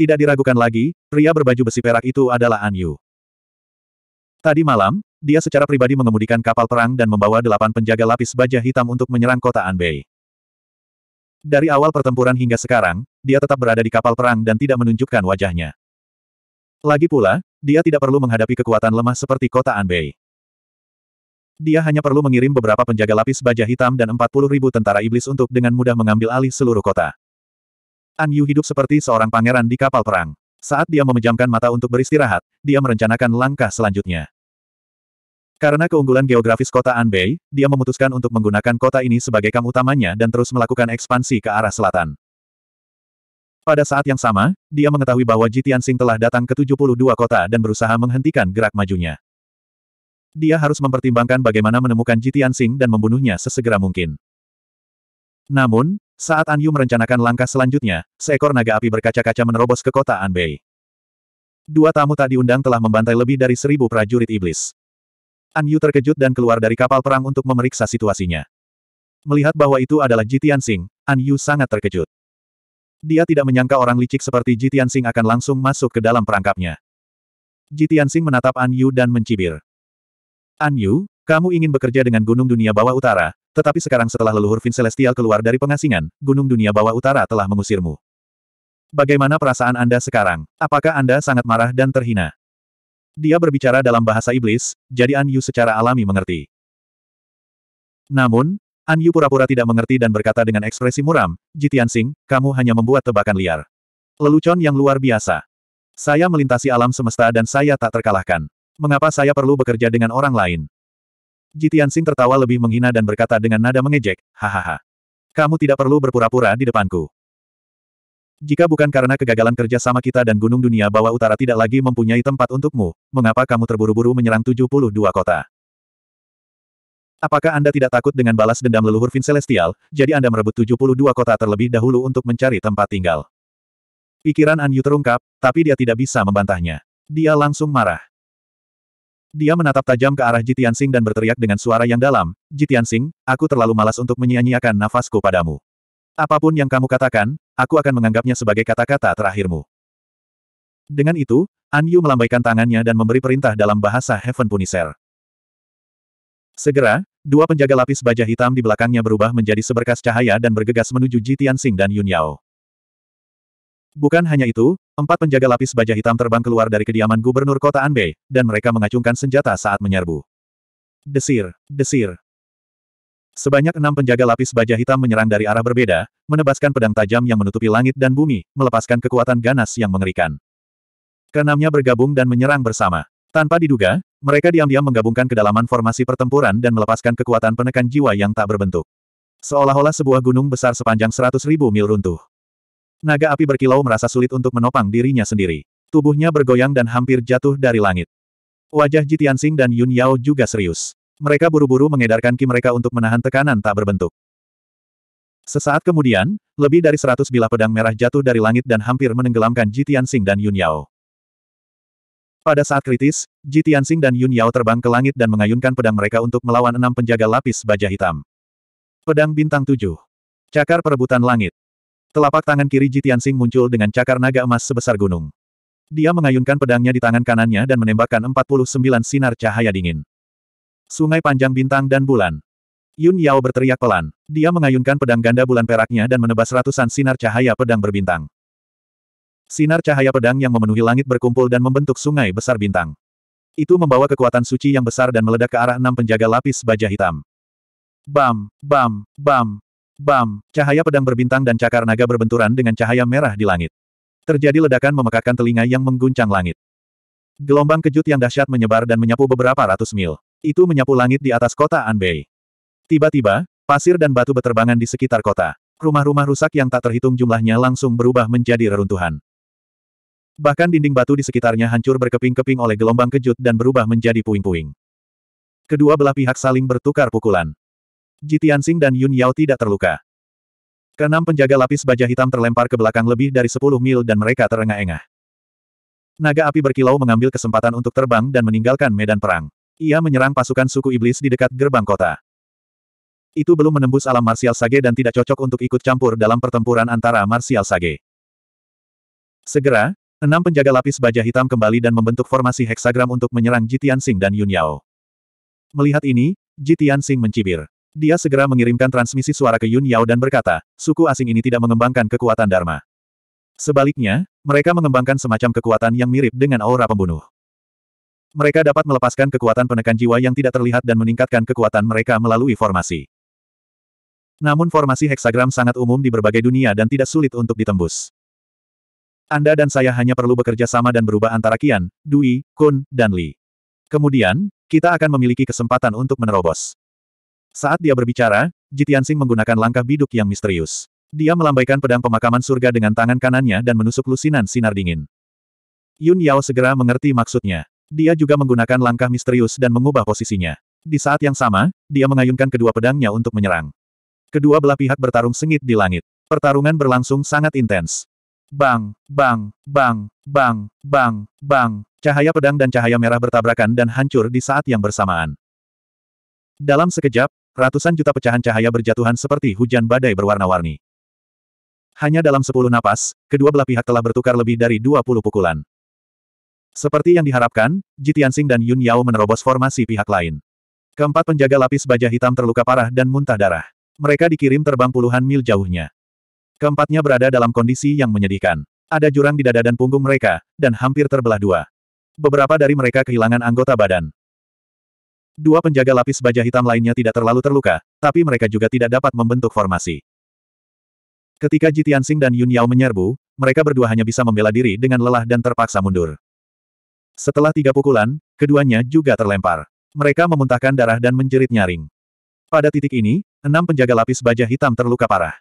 Tidak diragukan lagi, pria berbaju besi perak itu adalah An Yu. Tadi malam, dia secara pribadi mengemudikan kapal perang dan membawa delapan penjaga lapis baja hitam untuk menyerang kota Anbei. Dari awal pertempuran hingga sekarang, dia tetap berada di kapal perang dan tidak menunjukkan wajahnya. Lagi pula, dia tidak perlu menghadapi kekuatan lemah seperti kota Anbei. Dia hanya perlu mengirim beberapa penjaga lapis baja hitam dan puluh ribu tentara iblis untuk dengan mudah mengambil alih seluruh kota. An Yu hidup seperti seorang pangeran di kapal perang. Saat dia memejamkan mata untuk beristirahat, dia merencanakan langkah selanjutnya. Karena keunggulan geografis kota Anbei, dia memutuskan untuk menggunakan kota ini sebagai kam utamanya dan terus melakukan ekspansi ke arah selatan. Pada saat yang sama, dia mengetahui bahwa Jitian Sing telah datang ke 72 kota dan berusaha menghentikan gerak majunya. Dia harus mempertimbangkan bagaimana menemukan Jitian Sing dan membunuhnya sesegera mungkin. Namun, saat An Yu merencanakan langkah selanjutnya, seekor naga api berkaca-kaca menerobos ke kota Anbei. Dua tamu tak diundang telah membantai lebih dari seribu prajurit iblis. An Yu terkejut dan keluar dari kapal perang untuk memeriksa situasinya. Melihat bahwa itu adalah Jitian Sing, An Yu sangat terkejut. Dia tidak menyangka orang licik seperti Jitian Sing akan langsung masuk ke dalam perangkapnya. Jitian Sing menatap An Yu dan mencibir. An Yu, kamu ingin bekerja dengan Gunung Dunia Bawah Utara, tetapi sekarang setelah leluhur Vin Celestial keluar dari pengasingan, Gunung Dunia Bawah Utara telah mengusirmu. Bagaimana perasaan Anda sekarang? Apakah Anda sangat marah dan terhina? Dia berbicara dalam bahasa iblis, jadi An Yu secara alami mengerti. Namun, An Yu pura-pura tidak mengerti dan berkata dengan ekspresi muram, Jitian Sing, kamu hanya membuat tebakan liar. Lelucon yang luar biasa. Saya melintasi alam semesta dan saya tak terkalahkan. Mengapa saya perlu bekerja dengan orang lain? Jitian Jitiansing tertawa lebih menghina dan berkata dengan nada mengejek, hahaha. Kamu tidak perlu berpura-pura di depanku. Jika bukan karena kegagalan kerja sama kita dan Gunung Dunia Bawah Utara tidak lagi mempunyai tempat untukmu, mengapa kamu terburu-buru menyerang 72 kota? Apakah Anda tidak takut dengan balas dendam leluhur Vin Celestial, jadi Anda merebut 72 kota terlebih dahulu untuk mencari tempat tinggal? Pikiran Anyu terungkap, tapi dia tidak bisa membantahnya. Dia langsung marah. Dia menatap tajam ke arah Jitian Sing dan berteriak dengan suara yang dalam, Jitian Sing, aku terlalu malas untuk menyia-nyiakan nafasku padamu. Apapun yang kamu katakan, aku akan menganggapnya sebagai kata-kata terakhirmu. Dengan itu, An Yu melambaikan tangannya dan memberi perintah dalam bahasa Heaven Punisher. Segera, dua penjaga lapis baja hitam di belakangnya berubah menjadi seberkas cahaya dan bergegas menuju Jitian Sing dan Yun Yao. Bukan hanya itu, empat penjaga lapis baja hitam terbang keluar dari kediaman gubernur kota Anbei, dan mereka mengacungkan senjata saat menyerbu. Desir, desir. Sebanyak enam penjaga lapis baja hitam menyerang dari arah berbeda, menebaskan pedang tajam yang menutupi langit dan bumi, melepaskan kekuatan ganas yang mengerikan. Keenamnya bergabung dan menyerang bersama. Tanpa diduga, mereka diam-diam menggabungkan kedalaman formasi pertempuran dan melepaskan kekuatan penekan jiwa yang tak berbentuk. Seolah-olah sebuah gunung besar sepanjang seratus ribu mil runtuh. Naga api berkilau merasa sulit untuk menopang dirinya sendiri. Tubuhnya bergoyang dan hampir jatuh dari langit. Wajah Jitiansing dan Yun Yao juga serius. Mereka buru-buru mengedarkan ki mereka untuk menahan tekanan tak berbentuk. Sesaat kemudian, lebih dari seratus bilah pedang merah jatuh dari langit dan hampir menenggelamkan Jitiansing dan Yun Yao. Pada saat kritis, Jitiansing dan Yun Yao terbang ke langit dan mengayunkan pedang mereka untuk melawan enam penjaga lapis baja hitam. Pedang bintang tujuh. Cakar perebutan langit. Telapak tangan kiri Ji Tianxing muncul dengan cakar naga emas sebesar gunung. Dia mengayunkan pedangnya di tangan kanannya dan menembakkan 49 sinar cahaya dingin. Sungai panjang bintang dan bulan. Yun Yao berteriak pelan. Dia mengayunkan pedang ganda bulan peraknya dan menebas ratusan sinar cahaya pedang berbintang. Sinar cahaya pedang yang memenuhi langit berkumpul dan membentuk sungai besar bintang. Itu membawa kekuatan suci yang besar dan meledak ke arah enam penjaga lapis baja hitam. Bam, bam, bam, Bam! Cahaya pedang berbintang dan cakar naga berbenturan dengan cahaya merah di langit. Terjadi ledakan memekakkan telinga yang mengguncang langit. Gelombang kejut yang dahsyat menyebar dan menyapu beberapa ratus mil. Itu menyapu langit di atas kota Anbei. Tiba-tiba, pasir dan batu berterbangan di sekitar kota. Rumah-rumah rusak yang tak terhitung jumlahnya langsung berubah menjadi reruntuhan. Bahkan dinding batu di sekitarnya hancur berkeping-keping oleh gelombang kejut dan berubah menjadi puing-puing. Kedua belah pihak saling bertukar pukulan. Ji Tianxing dan Yun Yao tidak terluka. Keenam penjaga lapis baja hitam terlempar ke belakang lebih dari 10 mil dan mereka terengah-engah. Naga api berkilau mengambil kesempatan untuk terbang dan meninggalkan medan perang. Ia menyerang pasukan suku iblis di dekat gerbang kota. Itu belum menembus alam Martial Sage dan tidak cocok untuk ikut campur dalam pertempuran antara Martial Sage. Segera, enam penjaga lapis baja hitam kembali dan membentuk formasi heksagram untuk menyerang Jitian Sing dan Yun Yao. Melihat ini, Jitian Sing mencibir. Dia segera mengirimkan transmisi suara ke Yun Yao dan berkata, suku asing ini tidak mengembangkan kekuatan Dharma. Sebaliknya, mereka mengembangkan semacam kekuatan yang mirip dengan aura pembunuh. Mereka dapat melepaskan kekuatan penekan jiwa yang tidak terlihat dan meningkatkan kekuatan mereka melalui formasi. Namun formasi heksagram sangat umum di berbagai dunia dan tidak sulit untuk ditembus. Anda dan saya hanya perlu bekerja sama dan berubah antara Kian, Dui, Kun, dan Li. Kemudian, kita akan memiliki kesempatan untuk menerobos. Saat dia berbicara, Jitiansing menggunakan langkah biduk yang misterius. Dia melambaikan pedang pemakaman surga dengan tangan kanannya dan menusuk lusinan sinar dingin. Yun Yao segera mengerti maksudnya. Dia juga menggunakan langkah misterius dan mengubah posisinya. Di saat yang sama, dia mengayunkan kedua pedangnya untuk menyerang. Kedua belah pihak bertarung sengit di langit. Pertarungan berlangsung sangat intens. Bang, bang, bang, bang, bang, bang. Cahaya pedang dan cahaya merah bertabrakan dan hancur di saat yang bersamaan. Dalam sekejap, Ratusan juta pecahan cahaya berjatuhan seperti hujan badai berwarna-warni. Hanya dalam sepuluh napas, kedua belah pihak telah bertukar lebih dari dua puluh pukulan. Seperti yang diharapkan, Jitiansing dan Yun Yao menerobos formasi pihak lain. Keempat penjaga lapis baja hitam terluka parah dan muntah darah. Mereka dikirim terbang puluhan mil jauhnya. Keempatnya berada dalam kondisi yang menyedihkan. Ada jurang di dada dan punggung mereka, dan hampir terbelah dua. Beberapa dari mereka kehilangan anggota badan. Dua penjaga lapis baja hitam lainnya tidak terlalu terluka, tapi mereka juga tidak dapat membentuk formasi. Ketika Jitian Singh dan Yun Yao menyerbu, mereka berdua hanya bisa membela diri dengan lelah dan terpaksa mundur. Setelah tiga pukulan, keduanya juga terlempar. Mereka memuntahkan darah dan menjerit nyaring. Pada titik ini, enam penjaga lapis baja hitam terluka parah.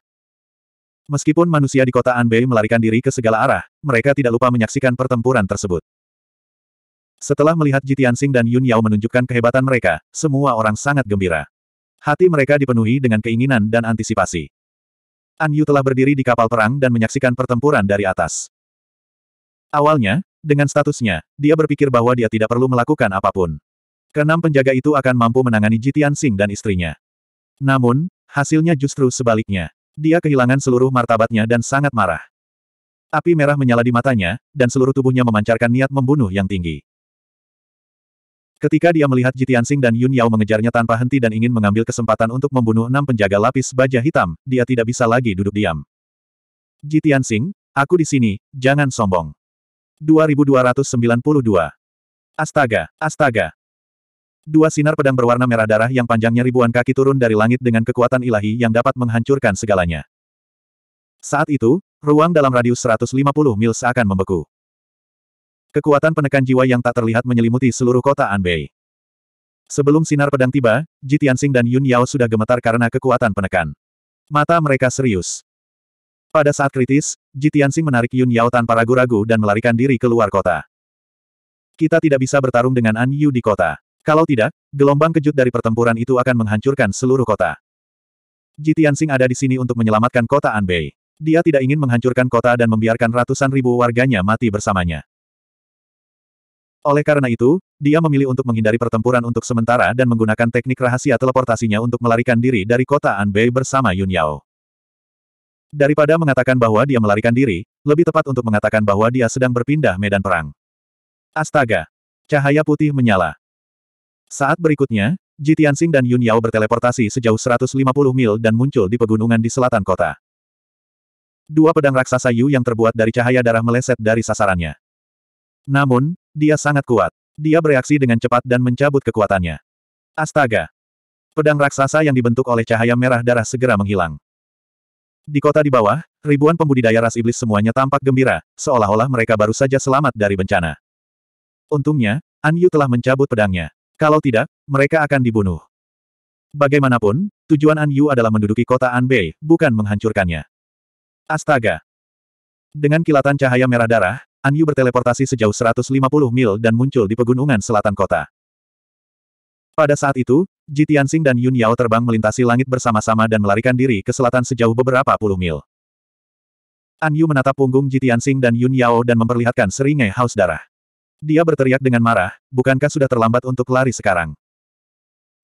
Meskipun manusia di kota Anbei melarikan diri ke segala arah, mereka tidak lupa menyaksikan pertempuran tersebut. Setelah melihat Jitian Sing dan Yun Yao menunjukkan kehebatan mereka, semua orang sangat gembira. Hati mereka dipenuhi dengan keinginan dan antisipasi. An Yu telah berdiri di kapal perang dan menyaksikan pertempuran dari atas. Awalnya, dengan statusnya, dia berpikir bahwa dia tidak perlu melakukan apapun. Keenam penjaga itu akan mampu menangani Jitian Sing dan istrinya. Namun, hasilnya justru sebaliknya. Dia kehilangan seluruh martabatnya dan sangat marah. Api merah menyala di matanya, dan seluruh tubuhnya memancarkan niat membunuh yang tinggi. Ketika dia melihat Jitian Sing dan Yun Yao mengejarnya tanpa henti dan ingin mengambil kesempatan untuk membunuh enam penjaga lapis baja hitam, dia tidak bisa lagi duduk diam. Jitian Sing, aku di sini, jangan sombong. 2292. Astaga, astaga. Dua sinar pedang berwarna merah darah yang panjangnya ribuan kaki turun dari langit dengan kekuatan ilahi yang dapat menghancurkan segalanya. Saat itu, ruang dalam radius 150 mil seakan membeku. Kekuatan penekan jiwa yang tak terlihat menyelimuti seluruh kota Anbei. Sebelum sinar pedang tiba, Ji Tianxing dan Yun Yao sudah gemetar karena kekuatan penekan. Mata mereka serius. Pada saat kritis, Ji Tianxing menarik Yun Yao tanpa ragu-ragu dan melarikan diri keluar kota. Kita tidak bisa bertarung dengan An Yu di kota. Kalau tidak, gelombang kejut dari pertempuran itu akan menghancurkan seluruh kota. Ji Tianxing ada di sini untuk menyelamatkan kota Anbei. Dia tidak ingin menghancurkan kota dan membiarkan ratusan ribu warganya mati bersamanya. Oleh karena itu, dia memilih untuk menghindari pertempuran untuk sementara dan menggunakan teknik rahasia teleportasinya untuk melarikan diri dari kota Anbei bersama Yun Yao. Daripada mengatakan bahwa dia melarikan diri, lebih tepat untuk mengatakan bahwa dia sedang berpindah medan perang. Astaga! Cahaya putih menyala. Saat berikutnya, Ji Tianxing dan Yun Yao berteleportasi sejauh 150 mil dan muncul di pegunungan di selatan kota. Dua pedang raksasa Yu yang terbuat dari cahaya darah meleset dari sasarannya. Namun, dia sangat kuat. Dia bereaksi dengan cepat dan mencabut kekuatannya. Astaga! Pedang raksasa yang dibentuk oleh cahaya merah darah segera menghilang. Di kota di bawah, ribuan pembudidaya ras iblis semuanya tampak gembira, seolah-olah mereka baru saja selamat dari bencana. Untungnya, An Yu telah mencabut pedangnya. Kalau tidak, mereka akan dibunuh. Bagaimanapun, tujuan An Yu adalah menduduki kota An Bei, bukan menghancurkannya. Astaga! Dengan kilatan cahaya merah darah, An Yu berteleportasi sejauh 150 mil dan muncul di pegunungan selatan kota. Pada saat itu, Ji Tianxing dan Yun Yao terbang melintasi langit bersama-sama dan melarikan diri ke selatan sejauh beberapa puluh mil. An Yu menatap punggung Ji Tianxing dan Yun Yao dan memperlihatkan seringai haus darah. Dia berteriak dengan marah, bukankah sudah terlambat untuk lari sekarang?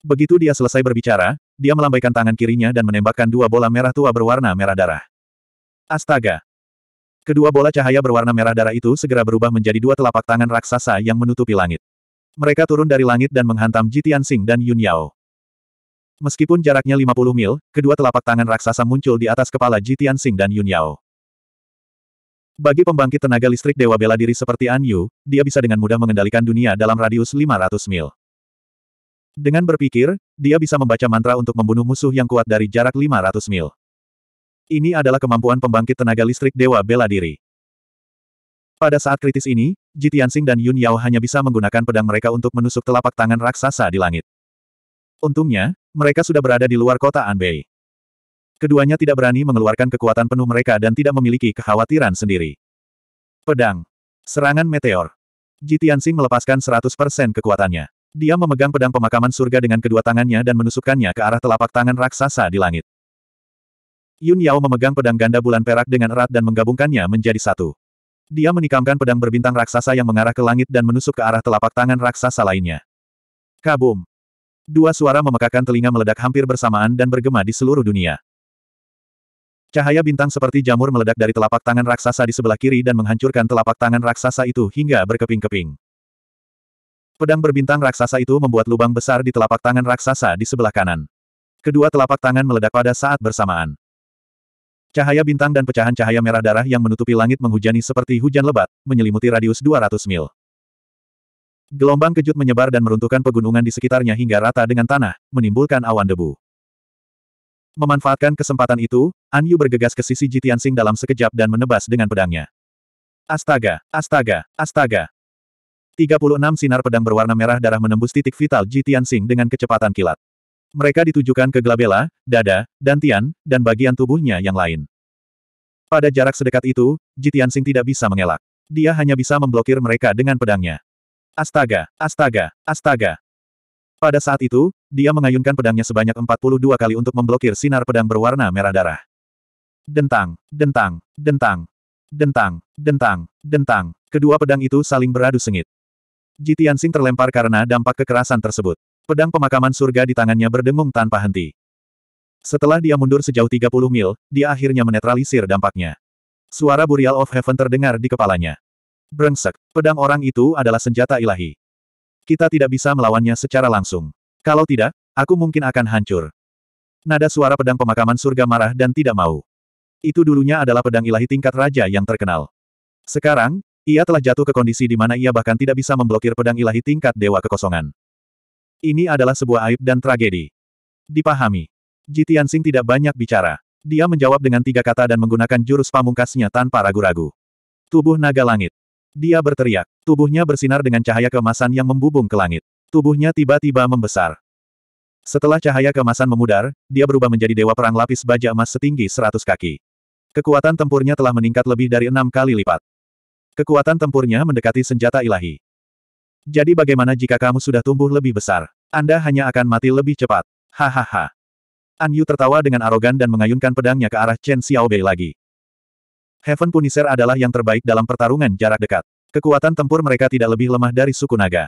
Begitu dia selesai berbicara, dia melambaikan tangan kirinya dan menembakkan dua bola merah tua berwarna merah darah. Astaga, Kedua bola cahaya berwarna merah darah itu segera berubah menjadi dua telapak tangan raksasa yang menutupi langit. Mereka turun dari langit dan menghantam Jitian Sing dan Yun Yao. Meskipun jaraknya 50 mil, kedua telapak tangan raksasa muncul di atas kepala Jitian Sing dan Yun Yao. Bagi pembangkit tenaga listrik dewa bela diri seperti An Yu, dia bisa dengan mudah mengendalikan dunia dalam radius 500 mil. Dengan berpikir, dia bisa membaca mantra untuk membunuh musuh yang kuat dari jarak 500 mil. Ini adalah kemampuan pembangkit tenaga listrik Dewa Bela Diri. Pada saat kritis ini, Ji dan Yun Yao hanya bisa menggunakan pedang mereka untuk menusuk telapak tangan raksasa di langit. Untungnya, mereka sudah berada di luar kota Anbei. Keduanya tidak berani mengeluarkan kekuatan penuh mereka dan tidak memiliki kekhawatiran sendiri. Pedang. Serangan meteor. Ji melepaskan 100% kekuatannya. Dia memegang pedang pemakaman surga dengan kedua tangannya dan menusukkannya ke arah telapak tangan raksasa di langit. Yun Yao memegang pedang ganda bulan perak dengan erat dan menggabungkannya menjadi satu. Dia menikamkan pedang berbintang raksasa yang mengarah ke langit dan menusuk ke arah telapak tangan raksasa lainnya. Kabum! Dua suara memekakan telinga meledak hampir bersamaan dan bergema di seluruh dunia. Cahaya bintang seperti jamur meledak dari telapak tangan raksasa di sebelah kiri dan menghancurkan telapak tangan raksasa itu hingga berkeping-keping. Pedang berbintang raksasa itu membuat lubang besar di telapak tangan raksasa di sebelah kanan. Kedua telapak tangan meledak pada saat bersamaan. Cahaya bintang dan pecahan cahaya merah darah yang menutupi langit menghujani seperti hujan lebat, menyelimuti radius 200 mil. Gelombang kejut menyebar dan meruntuhkan pegunungan di sekitarnya hingga rata dengan tanah, menimbulkan awan debu. Memanfaatkan kesempatan itu, An Yu bergegas ke sisi Jitiansing dalam sekejap dan menebas dengan pedangnya. Astaga, astaga, astaga. 36 sinar pedang berwarna merah darah menembus titik vital Jitiansing dengan kecepatan kilat. Mereka ditujukan ke glabella, dada, dantian, dan bagian tubuhnya yang lain. Pada jarak sedekat itu, Jitian Sing tidak bisa mengelak. Dia hanya bisa memblokir mereka dengan pedangnya. Astaga, astaga, astaga. Pada saat itu, dia mengayunkan pedangnya sebanyak 42 kali untuk memblokir sinar pedang berwarna merah darah. Dentang, dentang, dentang, dentang, dentang, dentang. Kedua pedang itu saling beradu sengit. Jitian Sing terlempar karena dampak kekerasan tersebut. Pedang pemakaman surga di tangannya berdengung tanpa henti. Setelah dia mundur sejauh 30 mil, dia akhirnya menetralisir dampaknya. Suara Burial of Heaven terdengar di kepalanya. Brengsek, pedang orang itu adalah senjata ilahi. Kita tidak bisa melawannya secara langsung. Kalau tidak, aku mungkin akan hancur. Nada suara pedang pemakaman surga marah dan tidak mau. Itu dulunya adalah pedang ilahi tingkat raja yang terkenal. Sekarang, ia telah jatuh ke kondisi di mana ia bahkan tidak bisa memblokir pedang ilahi tingkat dewa kekosongan. Ini adalah sebuah aib dan tragedi. Dipahami. Jitiansing tidak banyak bicara. Dia menjawab dengan tiga kata dan menggunakan jurus pamungkasnya tanpa ragu-ragu. Tubuh naga langit. Dia berteriak. Tubuhnya bersinar dengan cahaya kemasan yang membubung ke langit. Tubuhnya tiba-tiba membesar. Setelah cahaya kemasan memudar, dia berubah menjadi dewa perang lapis baja emas setinggi seratus kaki. Kekuatan tempurnya telah meningkat lebih dari enam kali lipat. Kekuatan tempurnya mendekati senjata ilahi. Jadi bagaimana jika kamu sudah tumbuh lebih besar? Anda hanya akan mati lebih cepat. Hahaha. An Yu tertawa dengan arogan dan mengayunkan pedangnya ke arah Chen Xiaobei lagi. Heaven Punisher adalah yang terbaik dalam pertarungan jarak dekat. Kekuatan tempur mereka tidak lebih lemah dari suku naga.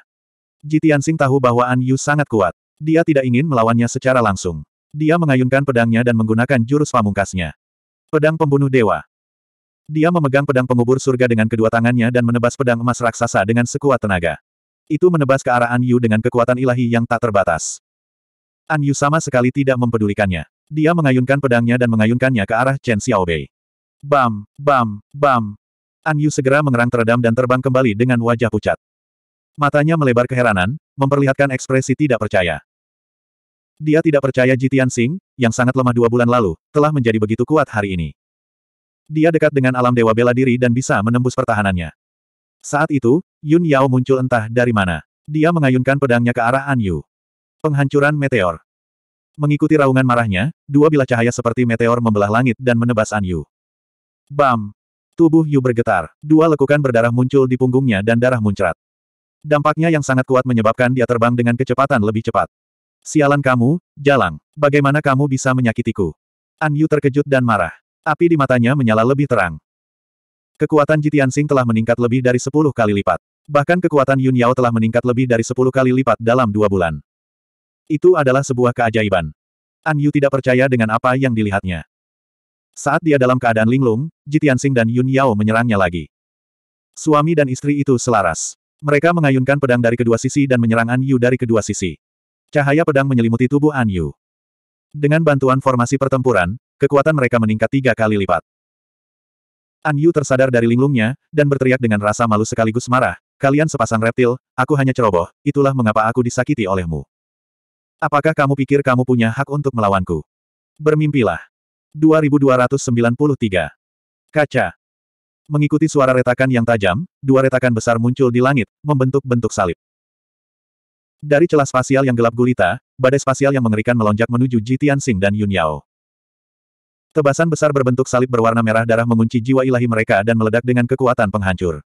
Ji Tianxing tahu bahwa An Yu sangat kuat. Dia tidak ingin melawannya secara langsung. Dia mengayunkan pedangnya dan menggunakan jurus pamungkasnya. Pedang pembunuh dewa. Dia memegang pedang pengubur surga dengan kedua tangannya dan menebas pedang emas raksasa dengan sekuat tenaga. Itu menebas ke arah An Yu dengan kekuatan ilahi yang tak terbatas. An Yu sama sekali tidak mempedulikannya. Dia mengayunkan pedangnya dan mengayunkannya ke arah Chen Xiaobei. Bam, bam, bam. An Yu segera mengerang teredam dan terbang kembali dengan wajah pucat. Matanya melebar keheranan, memperlihatkan ekspresi tidak percaya. Dia tidak percaya Jitian Sing, yang sangat lemah dua bulan lalu, telah menjadi begitu kuat hari ini. Dia dekat dengan alam dewa bela diri dan bisa menembus pertahanannya. Saat itu, Yun Yao muncul entah dari mana. Dia mengayunkan pedangnya ke arah An Yu. Penghancuran meteor. Mengikuti raungan marahnya, dua bilah cahaya seperti meteor membelah langit dan menebas An Yu. Bam! Tubuh Yu bergetar. Dua lekukan berdarah muncul di punggungnya dan darah muncrat. Dampaknya yang sangat kuat menyebabkan dia terbang dengan kecepatan lebih cepat. Sialan kamu, Jalang. Bagaimana kamu bisa menyakitiku? An Yu terkejut dan marah. Api di matanya menyala lebih terang. Kekuatan Jitian Sing telah meningkat lebih dari 10 kali lipat. Bahkan kekuatan Yun Yao telah meningkat lebih dari 10 kali lipat dalam dua bulan. Itu adalah sebuah keajaiban. An Yu tidak percaya dengan apa yang dilihatnya. Saat dia dalam keadaan linglung, Jitian Sing dan Yun Yao menyerangnya lagi. Suami dan istri itu selaras. Mereka mengayunkan pedang dari kedua sisi dan menyerang An Yu dari kedua sisi. Cahaya pedang menyelimuti tubuh An Yu. Dengan bantuan formasi pertempuran, kekuatan mereka meningkat tiga kali lipat. An Yu tersadar dari linglungnya, dan berteriak dengan rasa malu sekaligus marah, kalian sepasang reptil, aku hanya ceroboh, itulah mengapa aku disakiti olehmu. Apakah kamu pikir kamu punya hak untuk melawanku? Bermimpilah. 2293. Kaca. Mengikuti suara retakan yang tajam, dua retakan besar muncul di langit, membentuk bentuk salib. Dari celah spasial yang gelap gulita, badai spasial yang mengerikan melonjak menuju Jitian Sing dan Yun Yao. Tebasan besar berbentuk salib berwarna merah darah mengunci jiwa ilahi mereka dan meledak dengan kekuatan penghancur.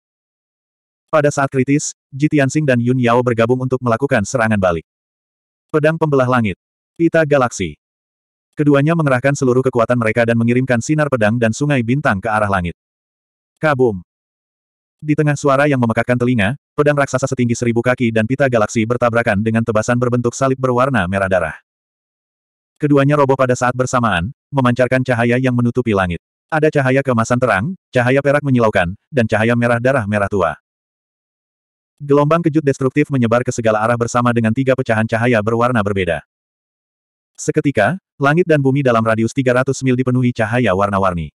Pada saat kritis, Ji Tianxing dan Yun Yao bergabung untuk melakukan serangan balik. Pedang Pembelah Langit. Pita Galaksi. Keduanya mengerahkan seluruh kekuatan mereka dan mengirimkan sinar pedang dan sungai bintang ke arah langit. Kabum. Di tengah suara yang memekakkan telinga, pedang raksasa setinggi seribu kaki dan pita galaksi bertabrakan dengan tebasan berbentuk salib berwarna merah darah. Keduanya roboh pada saat bersamaan, memancarkan cahaya yang menutupi langit. Ada cahaya kemasan terang, cahaya perak menyilaukan, dan cahaya merah darah merah tua. Gelombang kejut destruktif menyebar ke segala arah bersama dengan tiga pecahan cahaya berwarna berbeda. Seketika, langit dan bumi dalam radius 300 mil dipenuhi cahaya warna-warni.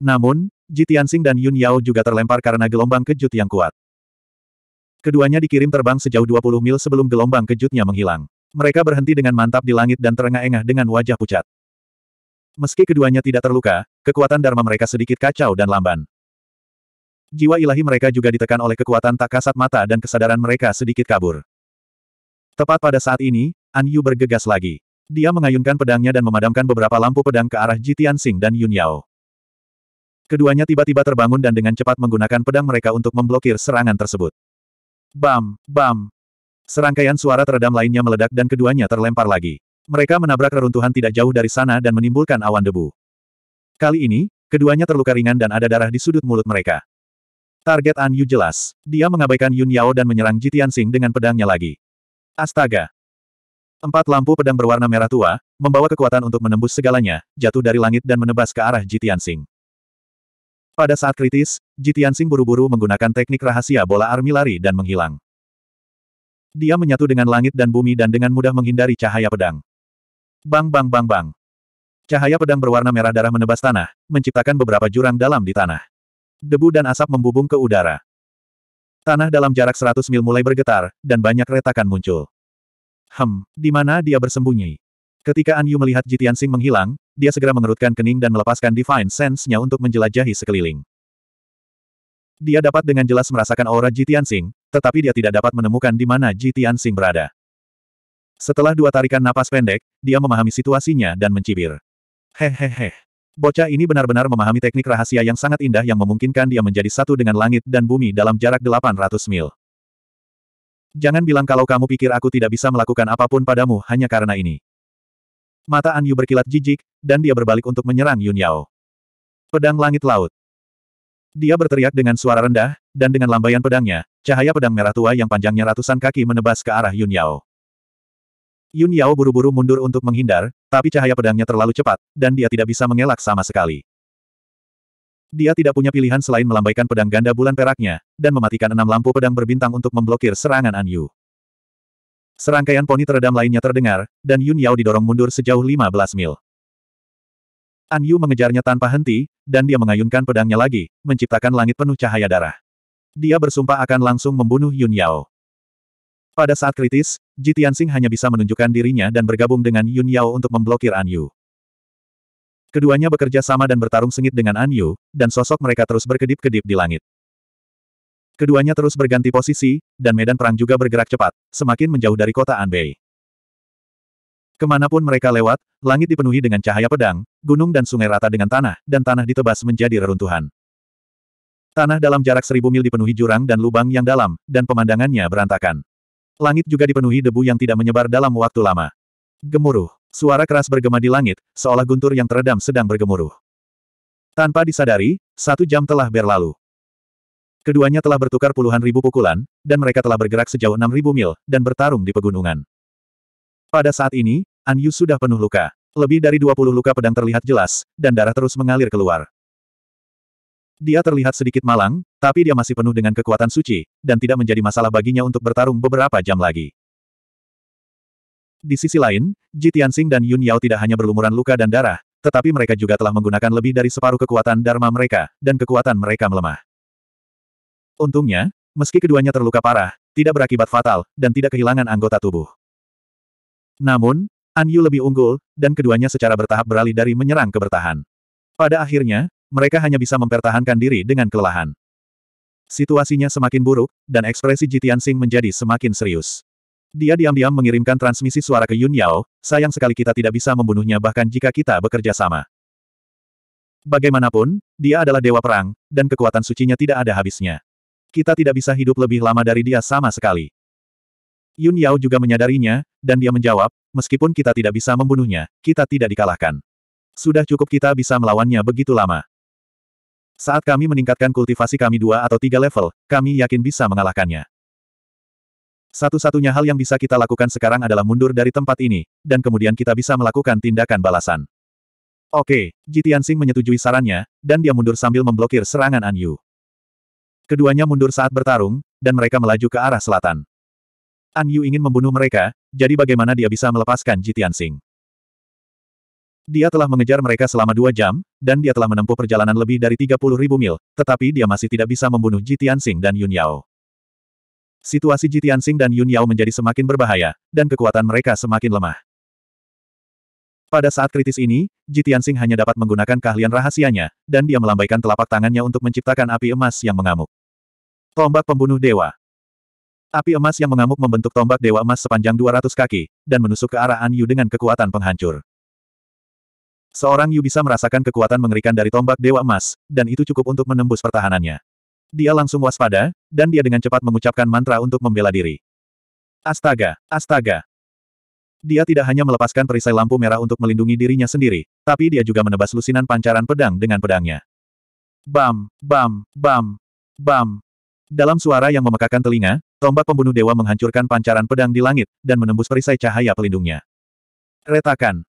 Namun, Jitiansing dan Yun Yao juga terlempar karena gelombang kejut yang kuat. Keduanya dikirim terbang sejauh 20 mil sebelum gelombang kejutnya menghilang. Mereka berhenti dengan mantap di langit dan terengah-engah dengan wajah pucat. Meski keduanya tidak terluka, kekuatan Dharma mereka sedikit kacau dan lamban. Jiwa ilahi mereka juga ditekan oleh kekuatan tak kasat mata dan kesadaran mereka sedikit kabur. Tepat pada saat ini, An Yu bergegas lagi. Dia mengayunkan pedangnya dan memadamkan beberapa lampu pedang ke arah Jitian Sing dan Yun Yao. Keduanya tiba-tiba terbangun dan dengan cepat menggunakan pedang mereka untuk memblokir serangan tersebut. Bam, bam. Serangkaian suara teredam lainnya meledak dan keduanya terlempar lagi. Mereka menabrak reruntuhan tidak jauh dari sana dan menimbulkan awan debu. Kali ini, keduanya terluka ringan dan ada darah di sudut mulut mereka. Target An Yu jelas. Dia mengabaikan Yun Yao dan menyerang Jitian Sing dengan pedangnya lagi. Astaga! Empat lampu pedang berwarna merah tua, membawa kekuatan untuk menembus segalanya, jatuh dari langit dan menebas ke arah Jitian Sing. Pada saat kritis, Jitian Sing buru-buru menggunakan teknik rahasia bola army lari dan menghilang. Dia menyatu dengan langit dan bumi dan dengan mudah menghindari cahaya pedang. Bang bang bang bang. Cahaya pedang berwarna merah darah menebas tanah, menciptakan beberapa jurang dalam di tanah. Debu dan asap membubung ke udara. Tanah dalam jarak 100 mil mulai bergetar, dan banyak retakan muncul. Hem, di mana dia bersembunyi? Ketika An Yu melihat Jitian Sing menghilang, dia segera mengerutkan kening dan melepaskan Divine Sense-nya untuk menjelajahi sekeliling. Dia dapat dengan jelas merasakan aura Jitian Sing, tetapi dia tidak dapat menemukan di mana Jitian Sing berada. Setelah dua tarikan napas pendek, dia memahami situasinya dan mencibir. Hehehe. Bocah ini benar-benar memahami teknik rahasia yang sangat indah yang memungkinkan dia menjadi satu dengan langit dan bumi dalam jarak 800 mil. Jangan bilang kalau kamu pikir aku tidak bisa melakukan apapun padamu hanya karena ini. Mata An Yu berkilat jijik, dan dia berbalik untuk menyerang Yun Yao. Pedang Langit Laut. Dia berteriak dengan suara rendah, dan dengan lambaian pedangnya, cahaya pedang merah tua yang panjangnya ratusan kaki menebas ke arah Yun Yao. Yun Yao buru-buru mundur untuk menghindar, tapi cahaya pedangnya terlalu cepat, dan dia tidak bisa mengelak sama sekali. Dia tidak punya pilihan selain melambaikan pedang ganda bulan peraknya, dan mematikan enam lampu pedang berbintang untuk memblokir serangan An Yu. Serangkaian poni teredam lainnya terdengar, dan Yun Yao didorong mundur sejauh 15 mil. An Yu mengejarnya tanpa henti, dan dia mengayunkan pedangnya lagi, menciptakan langit penuh cahaya darah. Dia bersumpah akan langsung membunuh Yun Yao. Pada saat kritis, Ji Tianxing hanya bisa menunjukkan dirinya dan bergabung dengan Yun Yao untuk memblokir An Yu. Keduanya bekerja sama dan bertarung sengit dengan An Yu, dan sosok mereka terus berkedip-kedip di langit. Keduanya terus berganti posisi, dan medan perang juga bergerak cepat, semakin menjauh dari kota Anbei. Kemanapun mereka lewat, langit dipenuhi dengan cahaya pedang, gunung dan sungai rata dengan tanah, dan tanah ditebas menjadi reruntuhan. Tanah dalam jarak seribu mil dipenuhi jurang dan lubang yang dalam, dan pemandangannya berantakan. Langit juga dipenuhi debu yang tidak menyebar dalam waktu lama. Gemuruh. Suara keras bergema di langit, seolah guntur yang teredam sedang bergemuruh. Tanpa disadari, satu jam telah berlalu. Keduanya telah bertukar puluhan ribu pukulan, dan mereka telah bergerak sejauh enam ribu mil, dan bertarung di pegunungan. Pada saat ini, An Yu sudah penuh luka. Lebih dari dua puluh luka pedang terlihat jelas, dan darah terus mengalir keluar. Dia terlihat sedikit malang, tapi dia masih penuh dengan kekuatan suci, dan tidak menjadi masalah baginya untuk bertarung beberapa jam lagi. Di sisi lain, Ji Tianxing dan Yun Yao tidak hanya berlumuran luka dan darah, tetapi mereka juga telah menggunakan lebih dari separuh kekuatan Dharma mereka, dan kekuatan mereka melemah. Untungnya, meski keduanya terluka parah, tidak berakibat fatal, dan tidak kehilangan anggota tubuh. Namun, An Yu lebih unggul, dan keduanya secara bertahap beralih dari menyerang ke bertahan. Pada akhirnya, mereka hanya bisa mempertahankan diri dengan kelelahan situasinya semakin buruk, dan ekspresi Jitian Sing menjadi semakin serius. Dia diam-diam mengirimkan transmisi suara ke Yun Yao, sayang sekali kita tidak bisa membunuhnya bahkan jika kita bekerja sama. Bagaimanapun, dia adalah dewa perang, dan kekuatan sucinya tidak ada habisnya. Kita tidak bisa hidup lebih lama dari dia sama sekali. Yun Yao juga menyadarinya, dan dia menjawab, meskipun kita tidak bisa membunuhnya, kita tidak dikalahkan. Sudah cukup kita bisa melawannya begitu lama. Saat kami meningkatkan kultivasi kami dua atau tiga level, kami yakin bisa mengalahkannya. Satu-satunya hal yang bisa kita lakukan sekarang adalah mundur dari tempat ini, dan kemudian kita bisa melakukan tindakan balasan. Oke, Jitian Sing menyetujui sarannya, dan dia mundur sambil memblokir serangan An Yu. Keduanya mundur saat bertarung, dan mereka melaju ke arah selatan. An Yu ingin membunuh mereka, jadi bagaimana dia bisa melepaskan Jitian Sing? Dia telah mengejar mereka selama dua jam, dan dia telah menempuh perjalanan lebih dari 30.000 mil, tetapi dia masih tidak bisa membunuh Ji Tianxing dan Yun Yao. Situasi Ji Tianxing dan Yun Yao menjadi semakin berbahaya, dan kekuatan mereka semakin lemah. Pada saat kritis ini, Ji Tianxing hanya dapat menggunakan keahlian rahasianya, dan dia melambaikan telapak tangannya untuk menciptakan api emas yang mengamuk. Tombak pembunuh dewa. Api emas yang mengamuk membentuk tombak dewa emas sepanjang 200 kaki, dan menusuk ke arah An Yu dengan kekuatan penghancur. Seorang Yu bisa merasakan kekuatan mengerikan dari tombak Dewa Emas, dan itu cukup untuk menembus pertahanannya. Dia langsung waspada, dan dia dengan cepat mengucapkan mantra untuk membela diri. Astaga! Astaga! Dia tidak hanya melepaskan perisai lampu merah untuk melindungi dirinya sendiri, tapi dia juga menebas lusinan pancaran pedang dengan pedangnya. Bam! Bam! Bam! Bam! Dalam suara yang memekakan telinga, tombak pembunuh dewa menghancurkan pancaran pedang di langit, dan menembus perisai cahaya pelindungnya. Retakan!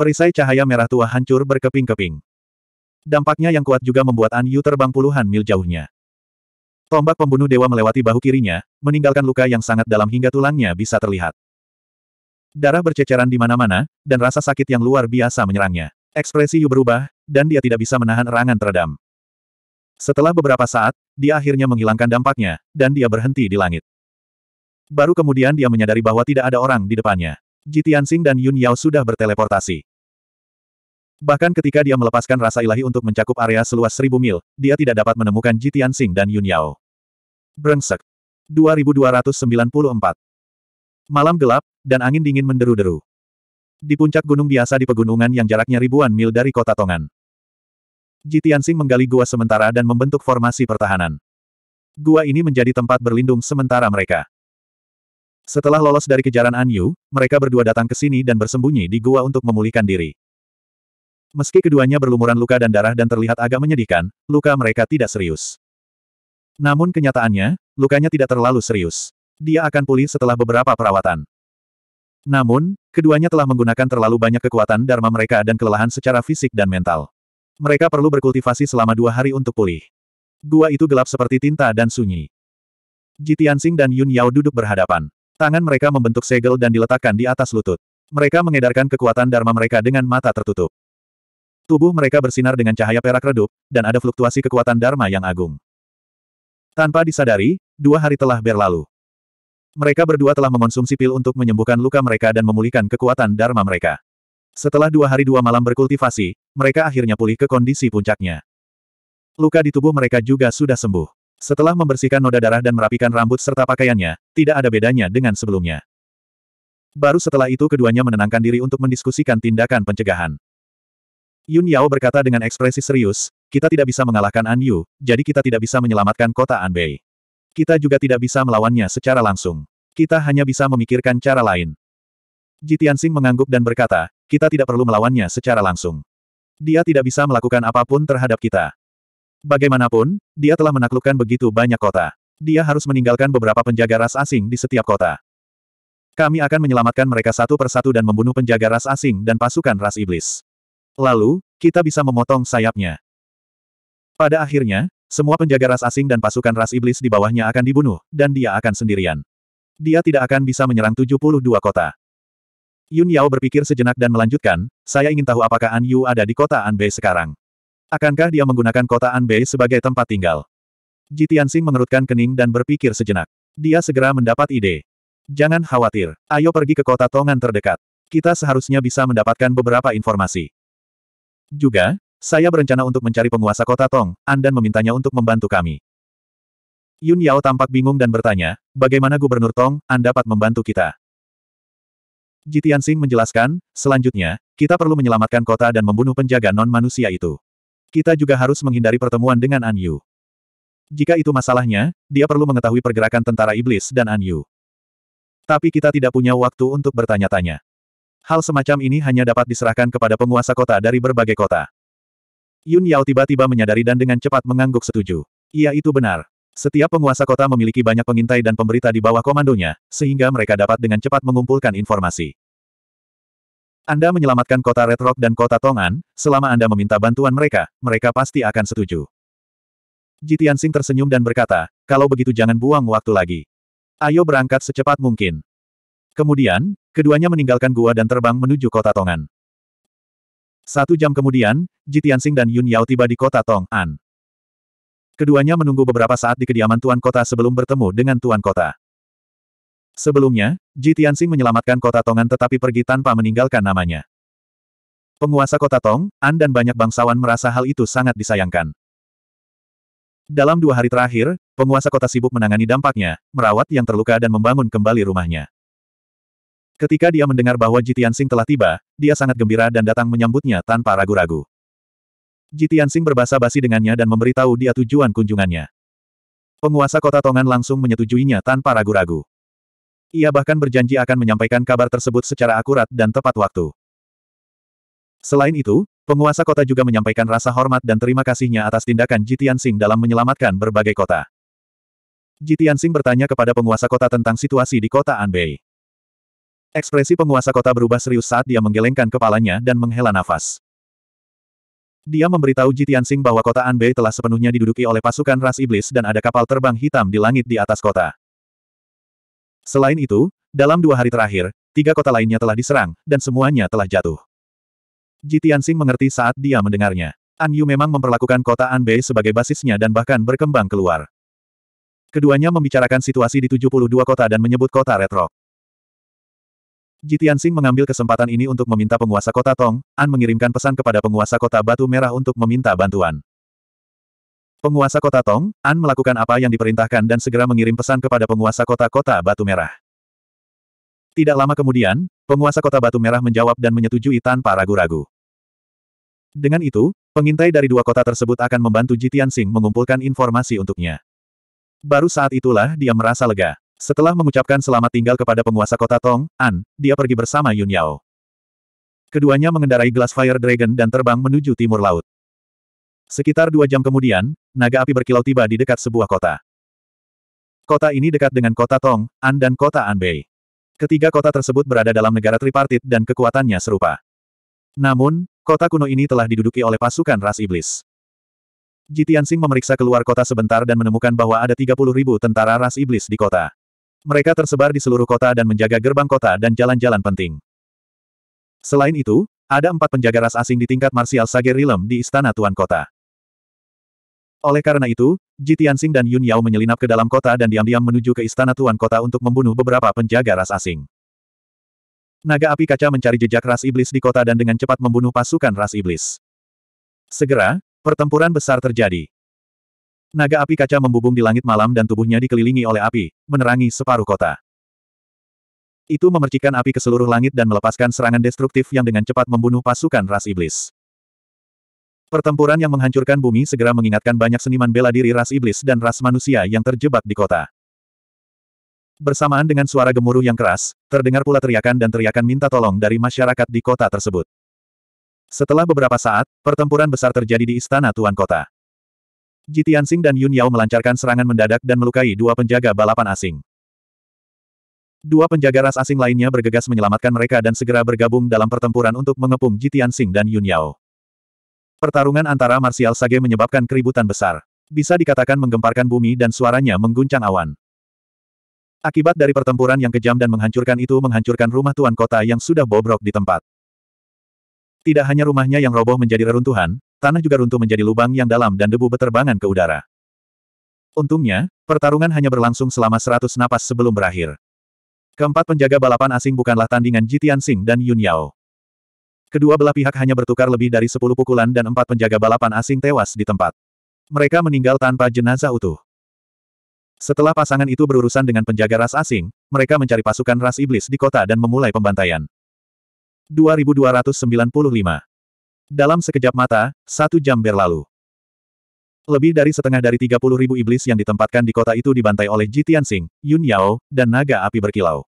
Perisai cahaya merah tua hancur berkeping-keping. Dampaknya yang kuat juga membuat An Yu terbang puluhan mil jauhnya. Tombak pembunuh dewa melewati bahu kirinya, meninggalkan luka yang sangat dalam hingga tulangnya bisa terlihat. Darah berceceran di mana-mana, dan rasa sakit yang luar biasa menyerangnya. Ekspresi Yu berubah, dan dia tidak bisa menahan erangan teredam. Setelah beberapa saat, dia akhirnya menghilangkan dampaknya, dan dia berhenti di langit. Baru kemudian dia menyadari bahwa tidak ada orang di depannya. Jitian Sing dan Yun Yao sudah berteleportasi. Bahkan ketika dia melepaskan rasa ilahi untuk mencakup area seluas seribu mil, dia tidak dapat menemukan Jitian Tianxing dan Yun Yao. Brengsek. 2294. Malam gelap, dan angin dingin menderu-deru. Di puncak gunung biasa di pegunungan yang jaraknya ribuan mil dari kota Tongan. Jitian Tianxing menggali gua sementara dan membentuk formasi pertahanan. Gua ini menjadi tempat berlindung sementara mereka. Setelah lolos dari kejaran An Yu, mereka berdua datang ke sini dan bersembunyi di gua untuk memulihkan diri. Meski keduanya berlumuran luka dan darah dan terlihat agak menyedihkan, luka mereka tidak serius. Namun kenyataannya, lukanya tidak terlalu serius. Dia akan pulih setelah beberapa perawatan. Namun, keduanya telah menggunakan terlalu banyak kekuatan Dharma mereka dan kelelahan secara fisik dan mental. Mereka perlu berkultivasi selama dua hari untuk pulih. Gua itu gelap seperti tinta dan sunyi. Jitiansing dan Yun Yao duduk berhadapan. Tangan mereka membentuk segel dan diletakkan di atas lutut. Mereka mengedarkan kekuatan Dharma mereka dengan mata tertutup. Tubuh mereka bersinar dengan cahaya perak redup, dan ada fluktuasi kekuatan Dharma yang agung. Tanpa disadari, dua hari telah berlalu. Mereka berdua telah mengonsumsi pil untuk menyembuhkan luka mereka dan memulihkan kekuatan Dharma mereka. Setelah dua hari dua malam berkultivasi, mereka akhirnya pulih ke kondisi puncaknya. Luka di tubuh mereka juga sudah sembuh. Setelah membersihkan noda darah dan merapikan rambut serta pakaiannya, tidak ada bedanya dengan sebelumnya. Baru setelah itu keduanya menenangkan diri untuk mendiskusikan tindakan pencegahan. Yun Yao berkata dengan ekspresi serius, kita tidak bisa mengalahkan An Yu, jadi kita tidak bisa menyelamatkan kota Anbei. Kita juga tidak bisa melawannya secara langsung. Kita hanya bisa memikirkan cara lain. Jitiansing mengangguk dan berkata, kita tidak perlu melawannya secara langsung. Dia tidak bisa melakukan apapun terhadap kita. Bagaimanapun, dia telah menaklukkan begitu banyak kota. Dia harus meninggalkan beberapa penjaga ras asing di setiap kota. Kami akan menyelamatkan mereka satu persatu dan membunuh penjaga ras asing dan pasukan ras iblis. Lalu, kita bisa memotong sayapnya. Pada akhirnya, semua penjaga ras asing dan pasukan ras iblis di bawahnya akan dibunuh, dan dia akan sendirian. Dia tidak akan bisa menyerang 72 kota. Yun Yao berpikir sejenak dan melanjutkan, saya ingin tahu apakah An Yu ada di kota An Anbei sekarang. Akankah dia menggunakan kota An Anbei sebagai tempat tinggal? Ji Tianxing mengerutkan kening dan berpikir sejenak. Dia segera mendapat ide. Jangan khawatir, ayo pergi ke kota Tongan terdekat. Kita seharusnya bisa mendapatkan beberapa informasi. Juga, saya berencana untuk mencari penguasa kota Tong, An dan memintanya untuk membantu kami. Yun Yao tampak bingung dan bertanya, bagaimana Gubernur Tong, An dapat membantu kita? Jitian Sing menjelaskan, selanjutnya, kita perlu menyelamatkan kota dan membunuh penjaga non-manusia itu. Kita juga harus menghindari pertemuan dengan An Yu. Jika itu masalahnya, dia perlu mengetahui pergerakan tentara iblis dan An Yu. Tapi kita tidak punya waktu untuk bertanya-tanya hal semacam ini hanya dapat diserahkan kepada penguasa kota dari berbagai kota. Yun Yao tiba-tiba menyadari dan dengan cepat mengangguk setuju. Iya itu benar. Setiap penguasa kota memiliki banyak pengintai dan pemberita di bawah komandonya, sehingga mereka dapat dengan cepat mengumpulkan informasi. Anda menyelamatkan kota Red Rock dan kota Tongan, selama Anda meminta bantuan mereka, mereka pasti akan setuju. Jitian Sing tersenyum dan berkata, kalau begitu jangan buang waktu lagi. Ayo berangkat secepat mungkin. Kemudian, keduanya meninggalkan gua dan terbang menuju kota Tongan. Satu jam kemudian, Jitiansing dan Yun Yao tiba di kota Tong'an. Keduanya menunggu beberapa saat di kediaman Tuan Kota sebelum bertemu dengan Tuan Kota. Sebelumnya, Jitiansing menyelamatkan kota Tongan tetapi pergi tanpa meninggalkan namanya. Penguasa kota Tong, An dan banyak bangsawan merasa hal itu sangat disayangkan. Dalam dua hari terakhir, penguasa kota sibuk menangani dampaknya, merawat yang terluka dan membangun kembali rumahnya. Ketika dia mendengar bahwa Jitian Jitiansing telah tiba, dia sangat gembira dan datang menyambutnya tanpa ragu-ragu. Jitian Jitiansing berbahasa basi dengannya dan memberitahu dia tujuan kunjungannya. Penguasa kota Tongan langsung menyetujuinya tanpa ragu-ragu. Ia bahkan berjanji akan menyampaikan kabar tersebut secara akurat dan tepat waktu. Selain itu, penguasa kota juga menyampaikan rasa hormat dan terima kasihnya atas tindakan Jitian Jitiansing dalam menyelamatkan berbagai kota. Jitian Jitiansing bertanya kepada penguasa kota tentang situasi di kota Anbei. Ekspresi penguasa kota berubah serius saat dia menggelengkan kepalanya dan menghela nafas. Dia memberitahu Jitiansing bahwa kota Anbei telah sepenuhnya diduduki oleh pasukan ras iblis dan ada kapal terbang hitam di langit di atas kota. Selain itu, dalam dua hari terakhir, tiga kota lainnya telah diserang, dan semuanya telah jatuh. Jitiansing mengerti saat dia mendengarnya. An Yu memang memperlakukan kota Anbei sebagai basisnya dan bahkan berkembang keluar. Keduanya membicarakan situasi di 72 kota dan menyebut kota Red Rock. Jitian Sing mengambil kesempatan ini untuk meminta penguasa kota Tong, An mengirimkan pesan kepada penguasa kota Batu Merah untuk meminta bantuan. Penguasa kota Tong, An melakukan apa yang diperintahkan dan segera mengirim pesan kepada penguasa kota-kota Batu Merah. Tidak lama kemudian, penguasa kota Batu Merah menjawab dan menyetujui tanpa ragu-ragu. Dengan itu, pengintai dari dua kota tersebut akan membantu Jitian Sing mengumpulkan informasi untuknya. Baru saat itulah dia merasa lega. Setelah mengucapkan selamat tinggal kepada penguasa kota Tong, An, dia pergi bersama Yun Yao. Keduanya mengendarai gelas Fire Dragon dan terbang menuju timur laut. Sekitar dua jam kemudian, naga api berkilau tiba di dekat sebuah kota. Kota ini dekat dengan kota Tong, An dan kota Anbei. Ketiga kota tersebut berada dalam negara tripartit dan kekuatannya serupa. Namun, kota kuno ini telah diduduki oleh pasukan ras iblis. Jitiansing memeriksa keluar kota sebentar dan menemukan bahwa ada 30.000 tentara ras iblis di kota. Mereka tersebar di seluruh kota dan menjaga gerbang kota dan jalan-jalan penting. Selain itu, ada empat penjaga ras asing di tingkat Marsial Rilem di Istana Tuan Kota. Oleh karena itu, Ji Tianxing dan Yun Yao menyelinap ke dalam kota dan diam-diam menuju ke Istana Tuan Kota untuk membunuh beberapa penjaga ras asing. Naga api kaca mencari jejak ras iblis di kota dan dengan cepat membunuh pasukan ras iblis. Segera, pertempuran besar terjadi. Naga api kaca membubung di langit malam dan tubuhnya dikelilingi oleh api, menerangi separuh kota. Itu memercikan api ke seluruh langit dan melepaskan serangan destruktif yang dengan cepat membunuh pasukan ras iblis. Pertempuran yang menghancurkan bumi segera mengingatkan banyak seniman bela diri ras iblis dan ras manusia yang terjebak di kota. Bersamaan dengan suara gemuruh yang keras, terdengar pula teriakan dan teriakan minta tolong dari masyarakat di kota tersebut. Setelah beberapa saat, pertempuran besar terjadi di istana tuan kota. Tianxing dan Yun Yao melancarkan serangan mendadak dan melukai dua penjaga balapan asing. Dua penjaga ras asing lainnya bergegas menyelamatkan mereka dan segera bergabung dalam pertempuran untuk mengepung Tianxing dan Yun Yao. Pertarungan antara Martial Sage menyebabkan keributan besar. Bisa dikatakan menggemparkan bumi dan suaranya mengguncang awan. Akibat dari pertempuran yang kejam dan menghancurkan itu menghancurkan rumah tuan kota yang sudah bobrok di tempat. Tidak hanya rumahnya yang roboh menjadi reruntuhan, tanah juga runtuh menjadi lubang yang dalam dan debu beterbangan ke udara. Untungnya, pertarungan hanya berlangsung selama seratus napas sebelum berakhir. Keempat penjaga balapan asing bukanlah tandingan Jitian Sing dan Yun Yao. Kedua belah pihak hanya bertukar lebih dari sepuluh pukulan dan empat penjaga balapan asing tewas di tempat. Mereka meninggal tanpa jenazah utuh. Setelah pasangan itu berurusan dengan penjaga ras asing, mereka mencari pasukan ras iblis di kota dan memulai pembantaian. 2295 dalam sekejap mata, satu jam berlalu. Lebih dari setengah dari 30 ribu iblis yang ditempatkan di kota itu dibantai oleh Ji Tianxing, Yun Yao, dan naga api berkilau.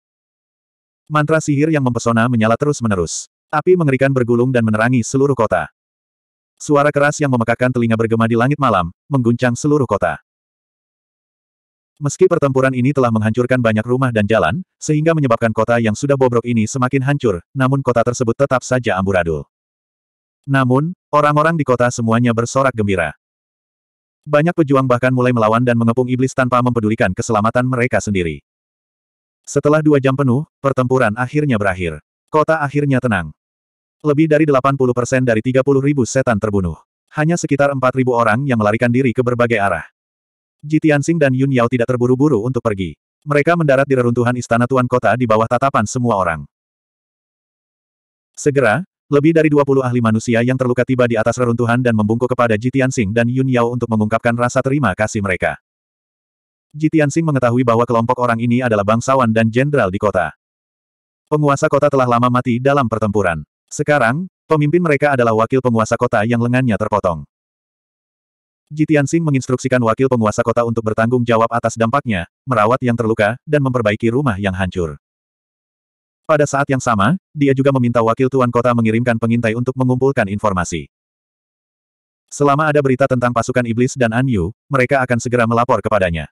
Mantra sihir yang mempesona menyala terus-menerus. Api mengerikan bergulung dan menerangi seluruh kota. Suara keras yang memekakan telinga bergema di langit malam, mengguncang seluruh kota. Meski pertempuran ini telah menghancurkan banyak rumah dan jalan, sehingga menyebabkan kota yang sudah bobrok ini semakin hancur, namun kota tersebut tetap saja amburadul. Namun, orang-orang di kota semuanya bersorak gembira. Banyak pejuang bahkan mulai melawan dan mengepung iblis tanpa mempedulikan keselamatan mereka sendiri. Setelah dua jam penuh, pertempuran akhirnya berakhir. Kota akhirnya tenang. Lebih dari 80% dari 30 ribu setan terbunuh. Hanya sekitar ribu orang yang melarikan diri ke berbagai arah. Jitiansing dan Yun Yao tidak terburu-buru untuk pergi. Mereka mendarat di reruntuhan istana tuan kota di bawah tatapan semua orang. Segera, lebih dari 20 ahli manusia yang terluka tiba di atas reruntuhan dan membungkuk kepada Jitian Sing dan Yun Yao untuk mengungkapkan rasa terima kasih mereka. Jitian Sing mengetahui bahwa kelompok orang ini adalah bangsawan dan jenderal di kota. Penguasa kota telah lama mati dalam pertempuran. Sekarang, pemimpin mereka adalah wakil penguasa kota yang lengannya terpotong. Jitian Sing menginstruksikan wakil penguasa kota untuk bertanggung jawab atas dampaknya, merawat yang terluka, dan memperbaiki rumah yang hancur. Pada saat yang sama, dia juga meminta wakil tuan kota mengirimkan pengintai untuk mengumpulkan informasi. Selama ada berita tentang pasukan iblis dan Anyu, mereka akan segera melapor kepadanya.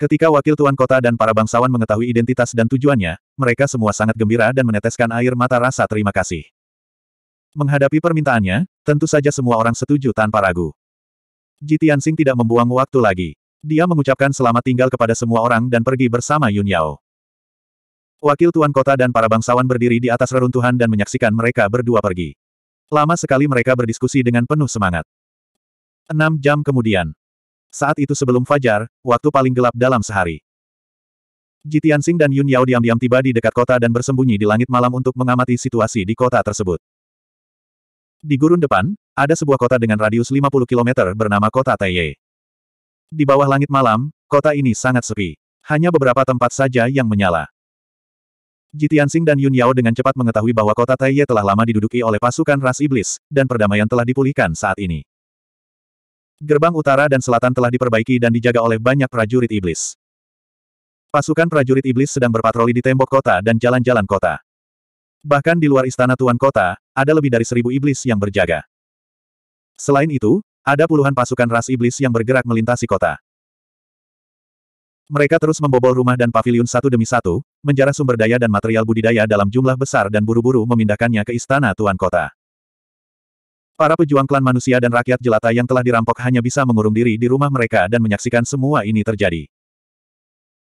Ketika wakil tuan kota dan para bangsawan mengetahui identitas dan tujuannya, mereka semua sangat gembira dan meneteskan air mata rasa terima kasih. Menghadapi permintaannya, tentu saja semua orang setuju tanpa ragu. Jitian Tianxing tidak membuang waktu lagi. Dia mengucapkan selamat tinggal kepada semua orang dan pergi bersama Yun Yao. Wakil Tuan Kota dan para bangsawan berdiri di atas reruntuhan dan menyaksikan mereka berdua pergi. Lama sekali mereka berdiskusi dengan penuh semangat. Enam jam kemudian. Saat itu sebelum fajar, waktu paling gelap dalam sehari. Jitian Sing dan Yun Yao diam-diam tiba di dekat kota dan bersembunyi di langit malam untuk mengamati situasi di kota tersebut. Di gurun depan, ada sebuah kota dengan radius 50 km bernama Kota Taiye. Di bawah langit malam, kota ini sangat sepi. Hanya beberapa tempat saja yang menyala. Jitian Jitiansing dan Yun Yao dengan cepat mengetahui bahwa kota Taiye telah lama diduduki oleh pasukan ras iblis, dan perdamaian telah dipulihkan saat ini. Gerbang utara dan selatan telah diperbaiki dan dijaga oleh banyak prajurit iblis. Pasukan prajurit iblis sedang berpatroli di tembok kota dan jalan-jalan kota. Bahkan di luar istana tuan kota, ada lebih dari seribu iblis yang berjaga. Selain itu, ada puluhan pasukan ras iblis yang bergerak melintasi kota. Mereka terus membobol rumah dan paviliun satu demi satu, menjarah sumber daya dan material budidaya dalam jumlah besar dan buru-buru memindahkannya ke istana Tuan Kota. Para pejuang klan manusia dan rakyat jelata yang telah dirampok hanya bisa mengurung diri di rumah mereka dan menyaksikan semua ini terjadi.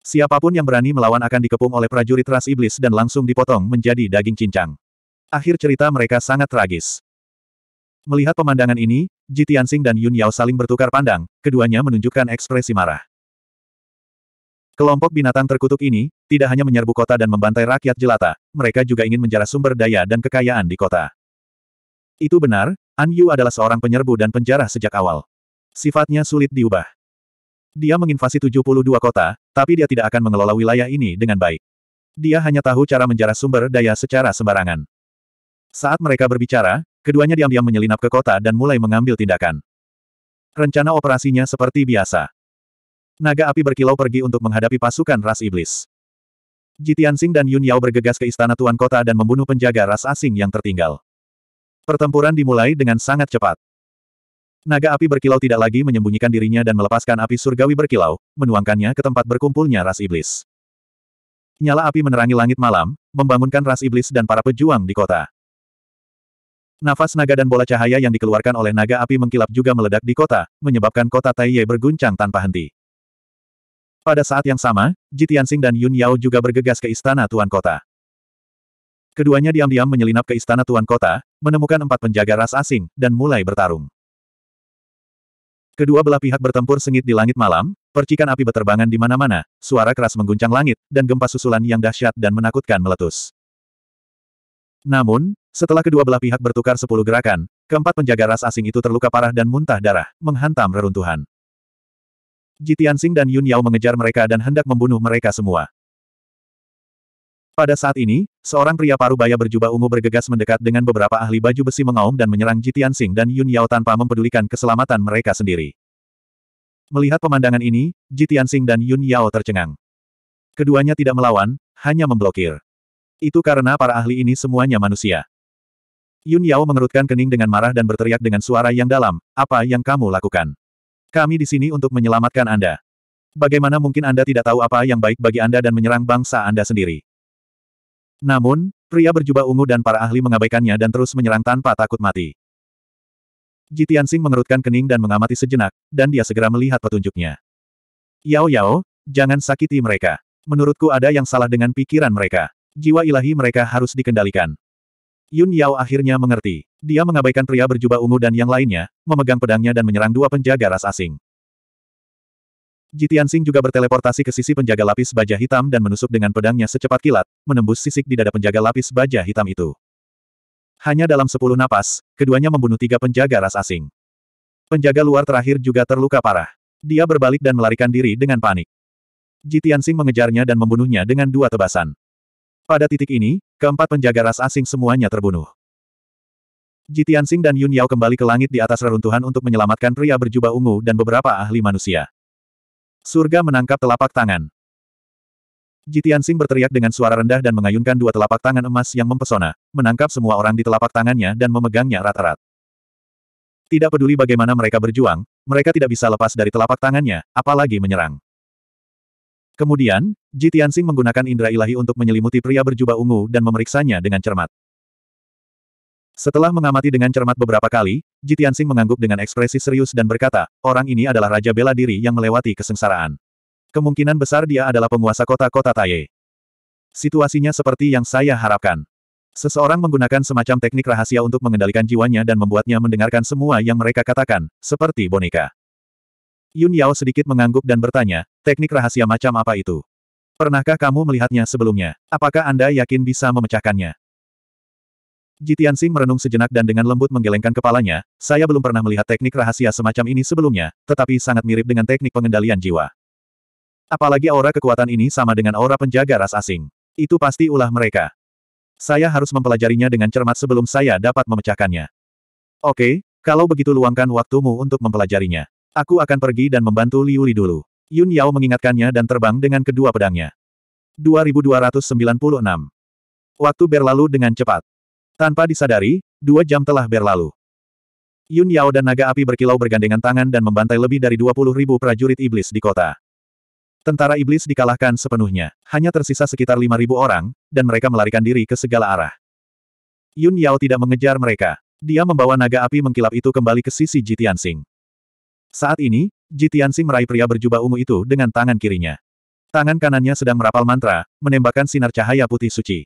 Siapapun yang berani melawan akan dikepung oleh prajurit ras iblis dan langsung dipotong menjadi daging cincang. Akhir cerita mereka sangat tragis. Melihat pemandangan ini, Jitian Tianxing dan Yun Yao saling bertukar pandang, keduanya menunjukkan ekspresi marah. Kelompok binatang terkutuk ini, tidak hanya menyerbu kota dan membantai rakyat jelata, mereka juga ingin menjarah sumber daya dan kekayaan di kota. Itu benar, An Yu adalah seorang penyerbu dan penjara sejak awal. Sifatnya sulit diubah. Dia menginvasi 72 kota, tapi dia tidak akan mengelola wilayah ini dengan baik. Dia hanya tahu cara menjarah sumber daya secara sembarangan. Saat mereka berbicara, keduanya diam-diam menyelinap ke kota dan mulai mengambil tindakan. Rencana operasinya seperti biasa. Naga api berkilau pergi untuk menghadapi pasukan ras iblis. Jitiansing dan Yun Yao bergegas ke istana tuan kota dan membunuh penjaga ras asing yang tertinggal. Pertempuran dimulai dengan sangat cepat. Naga api berkilau tidak lagi menyembunyikan dirinya dan melepaskan api surgawi berkilau, menuangkannya ke tempat berkumpulnya ras iblis. Nyala api menerangi langit malam, membangunkan ras iblis dan para pejuang di kota. Nafas naga dan bola cahaya yang dikeluarkan oleh naga api mengkilap juga meledak di kota, menyebabkan kota Taiye berguncang tanpa henti. Pada saat yang sama, Ji Tianxing dan Yun Yao juga bergegas ke istana Tuan Kota. Keduanya diam-diam menyelinap ke istana Tuan Kota, menemukan empat penjaga ras asing, dan mulai bertarung. Kedua belah pihak bertempur sengit di langit malam, percikan api berterbangan di mana-mana, suara keras mengguncang langit, dan gempa susulan yang dahsyat dan menakutkan meletus. Namun, setelah kedua belah pihak bertukar sepuluh gerakan, keempat penjaga ras asing itu terluka parah dan muntah darah, menghantam reruntuhan. Ji Tianxing dan Yun Yao mengejar mereka dan hendak membunuh mereka semua. Pada saat ini, seorang pria paruh baya berjubah ungu bergegas mendekat dengan beberapa ahli baju besi mengaum dan menyerang Ji Tianxing dan Yun Yao tanpa mempedulikan keselamatan mereka sendiri. Melihat pemandangan ini, Ji Tianxing dan Yun Yao tercengang. Keduanya tidak melawan, hanya memblokir. Itu karena para ahli ini semuanya manusia. Yun Yao mengerutkan kening dengan marah dan berteriak dengan suara yang dalam, apa yang kamu lakukan? Kami di sini untuk menyelamatkan Anda. Bagaimana mungkin Anda tidak tahu apa yang baik bagi Anda dan menyerang bangsa Anda sendiri? Namun, pria berjubah ungu dan para ahli mengabaikannya dan terus menyerang tanpa takut mati. Jitian Sing mengerutkan kening dan mengamati sejenak, dan dia segera melihat petunjuknya. Yao Yao, jangan sakiti mereka. Menurutku ada yang salah dengan pikiran mereka. Jiwa ilahi mereka harus dikendalikan. Yun Yao akhirnya mengerti. Dia mengabaikan pria berjubah ungu dan yang lainnya, memegang pedangnya dan menyerang dua penjaga ras asing. Jitian Sing juga berteleportasi ke sisi penjaga lapis baja hitam dan menusuk dengan pedangnya secepat kilat, menembus sisik di dada penjaga lapis baja hitam itu. Hanya dalam sepuluh napas, keduanya membunuh tiga penjaga ras asing. Penjaga luar terakhir juga terluka parah. Dia berbalik dan melarikan diri dengan panik. Jitian Sing mengejarnya dan membunuhnya dengan dua tebasan. Pada titik ini, keempat penjaga ras asing semuanya terbunuh. Jitiansing dan Yun Yao kembali ke langit di atas reruntuhan untuk menyelamatkan pria berjubah ungu dan beberapa ahli manusia. Surga menangkap telapak tangan. Jitiansing berteriak dengan suara rendah dan mengayunkan dua telapak tangan emas yang mempesona, menangkap semua orang di telapak tangannya dan memegangnya rata rata Tidak peduli bagaimana mereka berjuang, mereka tidak bisa lepas dari telapak tangannya, apalagi menyerang. Kemudian, Ji Tianxing menggunakan indera ilahi untuk menyelimuti pria berjubah ungu dan memeriksanya dengan cermat. Setelah mengamati dengan cermat beberapa kali, Ji Tianxing mengangguk dengan ekspresi serius dan berkata, orang ini adalah raja bela diri yang melewati kesengsaraan. Kemungkinan besar dia adalah penguasa kota-kota Taye. Situasinya seperti yang saya harapkan. Seseorang menggunakan semacam teknik rahasia untuk mengendalikan jiwanya dan membuatnya mendengarkan semua yang mereka katakan, seperti boneka. Yun Yao sedikit mengangguk dan bertanya, Teknik rahasia macam apa itu? Pernahkah kamu melihatnya sebelumnya? Apakah Anda yakin bisa memecahkannya? Jitian Sing merenung sejenak dan dengan lembut menggelengkan kepalanya, saya belum pernah melihat teknik rahasia semacam ini sebelumnya, tetapi sangat mirip dengan teknik pengendalian jiwa. Apalagi aura kekuatan ini sama dengan aura penjaga ras asing. Itu pasti ulah mereka. Saya harus mempelajarinya dengan cermat sebelum saya dapat memecahkannya. Oke, kalau begitu luangkan waktumu untuk mempelajarinya. Aku akan pergi dan membantu Liuli dulu. Yun Yao mengingatkannya dan terbang dengan kedua pedangnya. 2296. Waktu berlalu dengan cepat. Tanpa disadari, dua jam telah berlalu. Yun Yao dan naga api berkilau bergandengan tangan dan membantai lebih dari 20 ribu prajurit iblis di kota. Tentara iblis dikalahkan sepenuhnya. Hanya tersisa sekitar ribu orang, dan mereka melarikan diri ke segala arah. Yun Yao tidak mengejar mereka. Dia membawa naga api mengkilap itu kembali ke sisi Jitian Sing. Saat ini, Jitiansi meraih pria berjubah ungu itu dengan tangan kirinya. Tangan kanannya sedang merapal mantra, menembakkan sinar cahaya putih suci.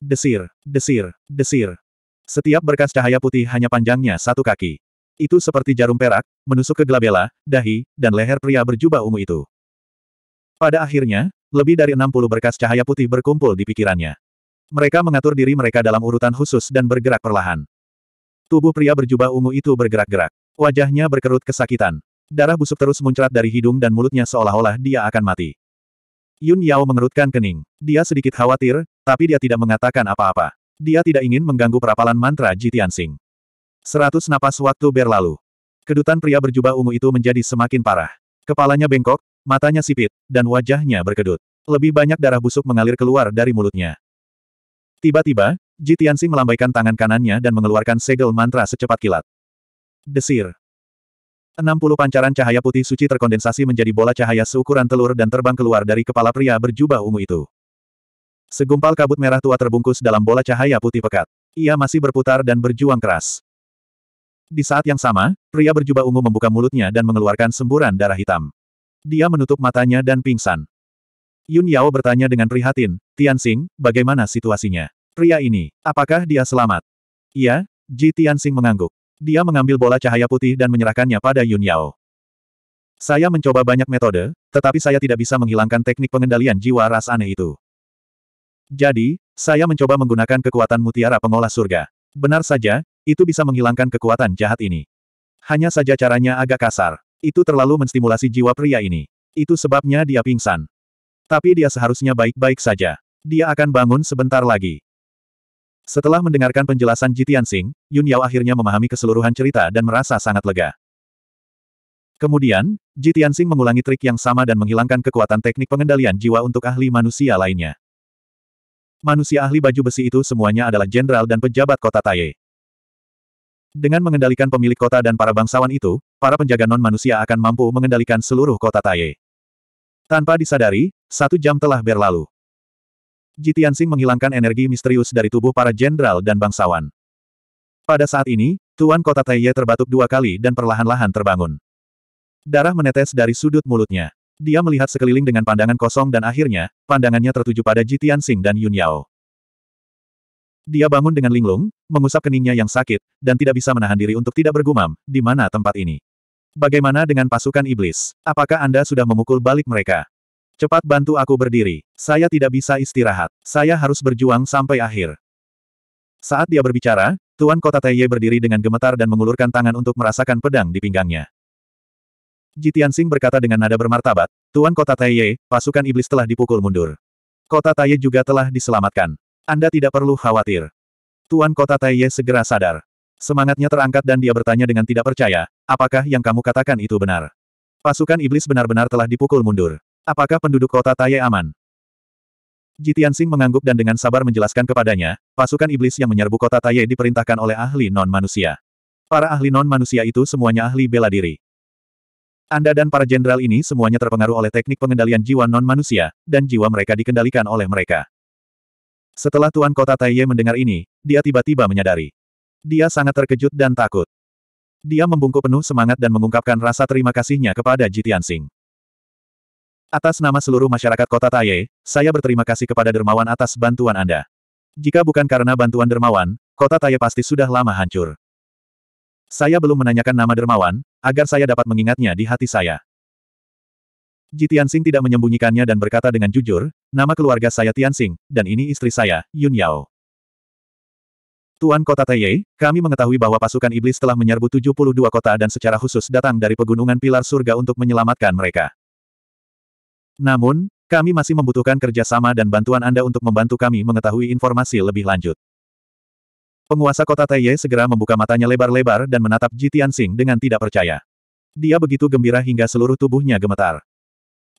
Desir, desir, desir. Setiap berkas cahaya putih hanya panjangnya satu kaki. Itu seperti jarum perak, menusuk ke gelabela, dahi, dan leher pria berjubah ungu itu. Pada akhirnya, lebih dari 60 berkas cahaya putih berkumpul di pikirannya. Mereka mengatur diri mereka dalam urutan khusus dan bergerak perlahan. Tubuh pria berjubah ungu itu bergerak-gerak. Wajahnya berkerut kesakitan. Darah busuk terus muncrat dari hidung dan mulutnya seolah-olah dia akan mati. Yun Yao mengerutkan kening. Dia sedikit khawatir, tapi dia tidak mengatakan apa-apa. Dia tidak ingin mengganggu perapalan mantra Jitiansing. Seratus napas waktu berlalu. Kedutan pria berjubah ungu itu menjadi semakin parah. Kepalanya bengkok, matanya sipit, dan wajahnya berkedut. Lebih banyak darah busuk mengalir keluar dari mulutnya. Tiba-tiba, Jitiansing melambaikan tangan kanannya dan mengeluarkan segel mantra secepat kilat. Desir. 60 pancaran cahaya putih suci terkondensasi menjadi bola cahaya seukuran telur dan terbang keluar dari kepala pria berjubah ungu itu. Segumpal kabut merah tua terbungkus dalam bola cahaya putih pekat. Ia masih berputar dan berjuang keras. Di saat yang sama, pria berjubah ungu membuka mulutnya dan mengeluarkan semburan darah hitam. Dia menutup matanya dan pingsan. Yun Yao bertanya dengan prihatin, Tianxing, bagaimana situasinya? Pria ini, apakah dia selamat? Iya, Ji Tianxing mengangguk. Dia mengambil bola cahaya putih dan menyerahkannya pada Yun Yao. Saya mencoba banyak metode, tetapi saya tidak bisa menghilangkan teknik pengendalian jiwa ras aneh itu. Jadi, saya mencoba menggunakan kekuatan mutiara pengolah surga. Benar saja, itu bisa menghilangkan kekuatan jahat ini. Hanya saja caranya agak kasar. Itu terlalu menstimulasi jiwa pria ini. Itu sebabnya dia pingsan. Tapi dia seharusnya baik-baik saja. Dia akan bangun sebentar lagi. Setelah mendengarkan penjelasan Jitian Sing, Yun Yao akhirnya memahami keseluruhan cerita dan merasa sangat lega. Kemudian, Jitian Sing mengulangi trik yang sama dan menghilangkan kekuatan teknik pengendalian jiwa untuk ahli manusia lainnya. Manusia ahli baju besi itu semuanya adalah jenderal dan pejabat kota Taye. Dengan mengendalikan pemilik kota dan para bangsawan itu, para penjaga non-manusia akan mampu mengendalikan seluruh kota Taye. Tanpa disadari, satu jam telah berlalu. Jitiansing menghilangkan energi misterius dari tubuh para jenderal dan bangsawan. Pada saat ini, Tuan Kota Taiye terbatuk dua kali dan perlahan-lahan terbangun. Darah menetes dari sudut mulutnya. Dia melihat sekeliling dengan pandangan kosong dan akhirnya, pandangannya tertuju pada Jitiansing dan Yun Yao. Dia bangun dengan linglung, mengusap keningnya yang sakit, dan tidak bisa menahan diri untuk tidak bergumam, di mana tempat ini. Bagaimana dengan pasukan iblis? Apakah Anda sudah memukul balik mereka? Cepat bantu aku berdiri. Saya tidak bisa istirahat. Saya harus berjuang sampai akhir. Saat dia berbicara, Tuan Kota Taiye berdiri dengan gemetar dan mengulurkan tangan untuk merasakan pedang di pinggangnya. Jitian Sing berkata dengan nada bermartabat, Tuan Kota Taiye, pasukan iblis telah dipukul mundur. Kota Taiye juga telah diselamatkan. Anda tidak perlu khawatir. Tuan Kota Taiye segera sadar. Semangatnya terangkat dan dia bertanya dengan tidak percaya, apakah yang kamu katakan itu benar? Pasukan iblis benar-benar telah dipukul mundur. Apakah penduduk kota Taye aman? Jitian Jitiansing mengangguk dan dengan sabar menjelaskan kepadanya, pasukan iblis yang menyerbu kota Taye diperintahkan oleh ahli non-manusia. Para ahli non-manusia itu semuanya ahli bela diri. Anda dan para jenderal ini semuanya terpengaruh oleh teknik pengendalian jiwa non-manusia, dan jiwa mereka dikendalikan oleh mereka. Setelah Tuan Kota Taiye mendengar ini, dia tiba-tiba menyadari. Dia sangat terkejut dan takut. Dia membungkuk penuh semangat dan mengungkapkan rasa terima kasihnya kepada Jitian Singh. Atas nama seluruh masyarakat kota Taye, saya berterima kasih kepada dermawan atas bantuan Anda. Jika bukan karena bantuan dermawan, kota Taye pasti sudah lama hancur. Saya belum menanyakan nama dermawan, agar saya dapat mengingatnya di hati saya. Jitiansing tidak menyembunyikannya dan berkata dengan jujur, nama keluarga saya Tianxing, dan ini istri saya, Yun Yao. Tuan Kota Taye, kami mengetahui bahwa pasukan iblis telah menyerbu 72 kota dan secara khusus datang dari pegunungan pilar surga untuk menyelamatkan mereka. Namun, kami masih membutuhkan kerjasama dan bantuan Anda untuk membantu kami mengetahui informasi lebih lanjut. Penguasa kota Taiye segera membuka matanya lebar-lebar dan menatap Ji Tianxing dengan tidak percaya. Dia begitu gembira hingga seluruh tubuhnya gemetar.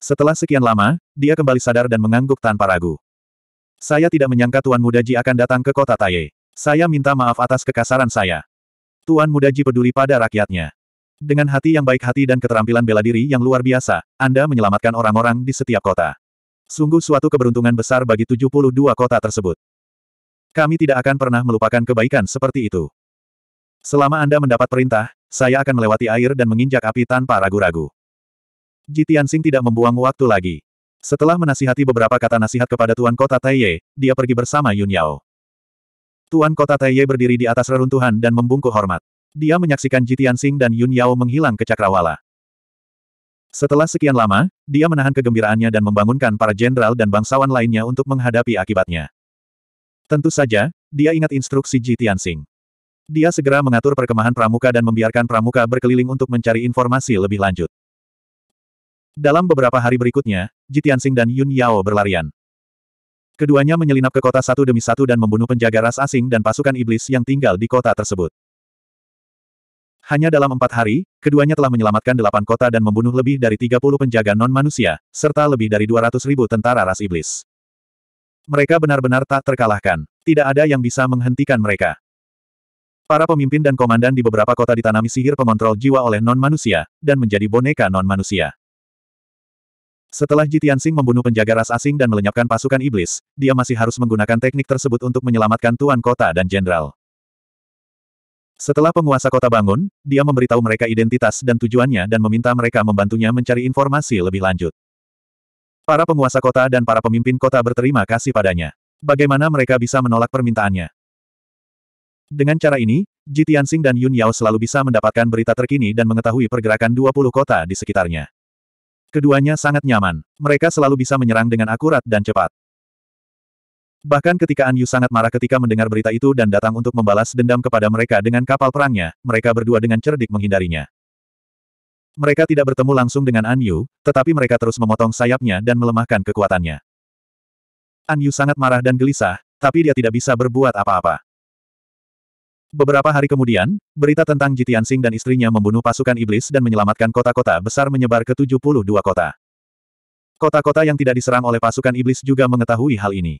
Setelah sekian lama, dia kembali sadar dan mengangguk tanpa ragu. Saya tidak menyangka Tuan Muda Ji akan datang ke kota Taiye. Saya minta maaf atas kekasaran saya. Tuan Muda Ji peduli pada rakyatnya. Dengan hati yang baik hati dan keterampilan bela diri yang luar biasa, Anda menyelamatkan orang-orang di setiap kota. Sungguh suatu keberuntungan besar bagi 72 kota tersebut. Kami tidak akan pernah melupakan kebaikan seperti itu. Selama Anda mendapat perintah, saya akan melewati air dan menginjak api tanpa ragu-ragu. Jitiansing tidak membuang waktu lagi. Setelah menasihati beberapa kata nasihat kepada Tuan Kota Taiye, dia pergi bersama Yun Yao. Tuan Kota Taiye berdiri di atas reruntuhan dan membungkuk hormat. Dia menyaksikan Jitian Sing dan Yun Yao menghilang ke Cakrawala. Setelah sekian lama, dia menahan kegembiraannya dan membangunkan para jenderal dan bangsawan lainnya untuk menghadapi akibatnya. Tentu saja, dia ingat instruksi Jitian Sing. Dia segera mengatur perkemahan pramuka dan membiarkan pramuka berkeliling untuk mencari informasi lebih lanjut. Dalam beberapa hari berikutnya, Jitian Sing dan Yun Yao berlarian. Keduanya menyelinap ke kota satu demi satu dan membunuh penjaga ras asing dan pasukan iblis yang tinggal di kota tersebut. Hanya dalam empat hari, keduanya telah menyelamatkan delapan kota dan membunuh lebih dari 30 penjaga non-manusia, serta lebih dari 200 ribu tentara ras iblis. Mereka benar-benar tak terkalahkan. Tidak ada yang bisa menghentikan mereka. Para pemimpin dan komandan di beberapa kota ditanami sihir pengontrol jiwa oleh non-manusia, dan menjadi boneka non-manusia. Setelah Jitian Singh membunuh penjaga ras asing dan melenyapkan pasukan iblis, dia masih harus menggunakan teknik tersebut untuk menyelamatkan tuan kota dan jenderal. Setelah penguasa kota bangun, dia memberitahu mereka identitas dan tujuannya dan meminta mereka membantunya mencari informasi lebih lanjut. Para penguasa kota dan para pemimpin kota berterima kasih padanya. Bagaimana mereka bisa menolak permintaannya? Dengan cara ini, Ji Tianxing dan Yun Yao selalu bisa mendapatkan berita terkini dan mengetahui pergerakan 20 kota di sekitarnya. Keduanya sangat nyaman. Mereka selalu bisa menyerang dengan akurat dan cepat. Bahkan ketika An Yu sangat marah ketika mendengar berita itu dan datang untuk membalas dendam kepada mereka dengan kapal perangnya, mereka berdua dengan cerdik menghindarinya. Mereka tidak bertemu langsung dengan An Yu, tetapi mereka terus memotong sayapnya dan melemahkan kekuatannya. An Yu sangat marah dan gelisah, tapi dia tidak bisa berbuat apa-apa. Beberapa hari kemudian, berita tentang Jitian Sing dan istrinya membunuh pasukan iblis dan menyelamatkan kota-kota besar menyebar ke 72 kota. Kota-kota yang tidak diserang oleh pasukan iblis juga mengetahui hal ini.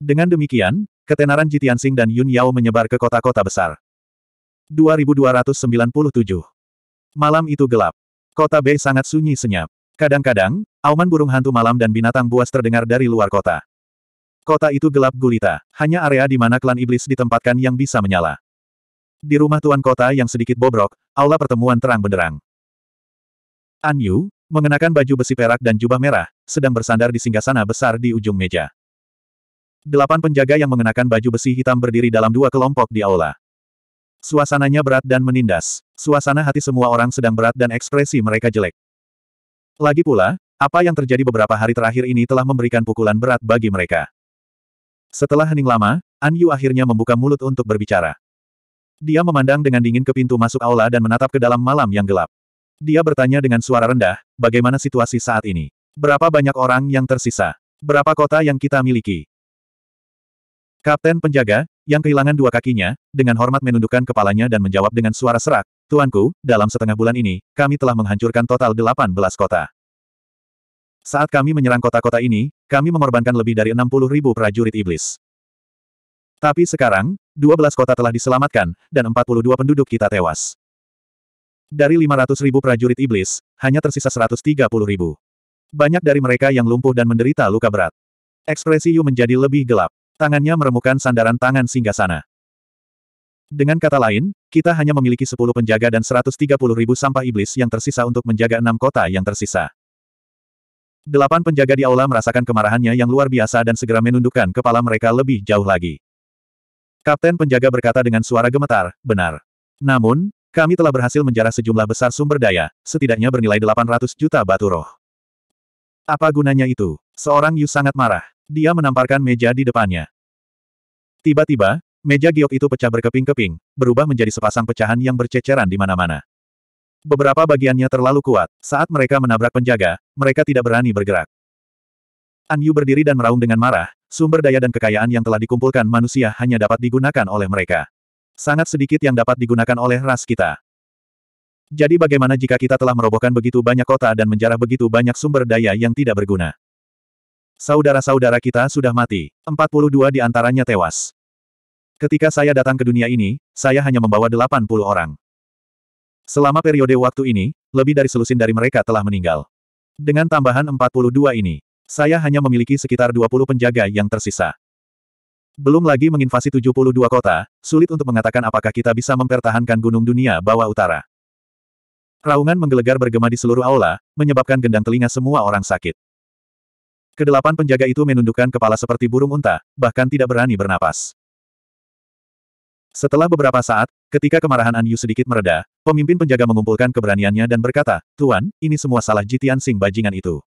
Dengan demikian, ketenaran Jitiansing dan Yun Yao menyebar ke kota-kota besar. 2297 Malam itu gelap. Kota B sangat sunyi senyap. Kadang-kadang, auman burung hantu malam dan binatang buas terdengar dari luar kota. Kota itu gelap gulita, hanya area di mana klan iblis ditempatkan yang bisa menyala. Di rumah tuan kota yang sedikit bobrok, aula pertemuan terang benderang. An Yu, mengenakan baju besi perak dan jubah merah, sedang bersandar di singgasana besar di ujung meja. Delapan penjaga yang mengenakan baju besi hitam berdiri dalam dua kelompok di aula. Suasananya berat dan menindas. Suasana hati semua orang sedang berat dan ekspresi mereka jelek. Lagi pula, apa yang terjadi beberapa hari terakhir ini telah memberikan pukulan berat bagi mereka. Setelah hening lama, An Yu akhirnya membuka mulut untuk berbicara. Dia memandang dengan dingin ke pintu masuk aula dan menatap ke dalam malam yang gelap. Dia bertanya dengan suara rendah, bagaimana situasi saat ini? Berapa banyak orang yang tersisa? Berapa kota yang kita miliki? Kapten penjaga, yang kehilangan dua kakinya, dengan hormat menundukkan kepalanya dan menjawab dengan suara serak, Tuanku, dalam setengah bulan ini, kami telah menghancurkan total 18 kota. Saat kami menyerang kota-kota ini, kami mengorbankan lebih dari 60 ribu prajurit iblis. Tapi sekarang, 12 kota telah diselamatkan, dan 42 penduduk kita tewas. Dari 500 ribu prajurit iblis, hanya tersisa 130 ribu. Banyak dari mereka yang lumpuh dan menderita luka berat. Ekspresi Yu menjadi lebih gelap. Tangannya meremukan sandaran tangan singgah sana. Dengan kata lain, kita hanya memiliki 10 penjaga dan 130 ribu sampah iblis yang tersisa untuk menjaga enam kota yang tersisa. Delapan penjaga di aula merasakan kemarahannya yang luar biasa dan segera menundukkan kepala mereka lebih jauh lagi. Kapten penjaga berkata dengan suara gemetar, benar. Namun, kami telah berhasil menjarah sejumlah besar sumber daya, setidaknya bernilai 800 juta batu roh. Apa gunanya itu? Seorang Yu sangat marah. Dia menamparkan meja di depannya. Tiba-tiba, meja giok itu pecah berkeping-keping, berubah menjadi sepasang pecahan yang berceceran di mana-mana. Beberapa bagiannya terlalu kuat. Saat mereka menabrak penjaga, mereka tidak berani bergerak. An Yu berdiri dan meraung dengan marah, sumber daya dan kekayaan yang telah dikumpulkan manusia hanya dapat digunakan oleh mereka. Sangat sedikit yang dapat digunakan oleh ras kita. Jadi bagaimana jika kita telah merobohkan begitu banyak kota dan menjarah begitu banyak sumber daya yang tidak berguna? Saudara-saudara kita sudah mati. 42 di antaranya tewas. Ketika saya datang ke dunia ini, saya hanya membawa 80 orang. Selama periode waktu ini, lebih dari selusin dari mereka telah meninggal. Dengan tambahan 42 ini, saya hanya memiliki sekitar 20 penjaga yang tersisa. Belum lagi menginvasi 72 kota, sulit untuk mengatakan apakah kita bisa mempertahankan gunung dunia bawah utara. Raungan menggelegar bergema di seluruh aula, menyebabkan gendang telinga semua orang sakit. Kedelapan penjaga itu menundukkan kepala seperti burung unta, bahkan tidak berani bernapas. Setelah beberapa saat, ketika kemarahan An Yu sedikit mereda, pemimpin penjaga mengumpulkan keberaniannya dan berkata, Tuan, ini semua salah Jitian Sing bajingan itu.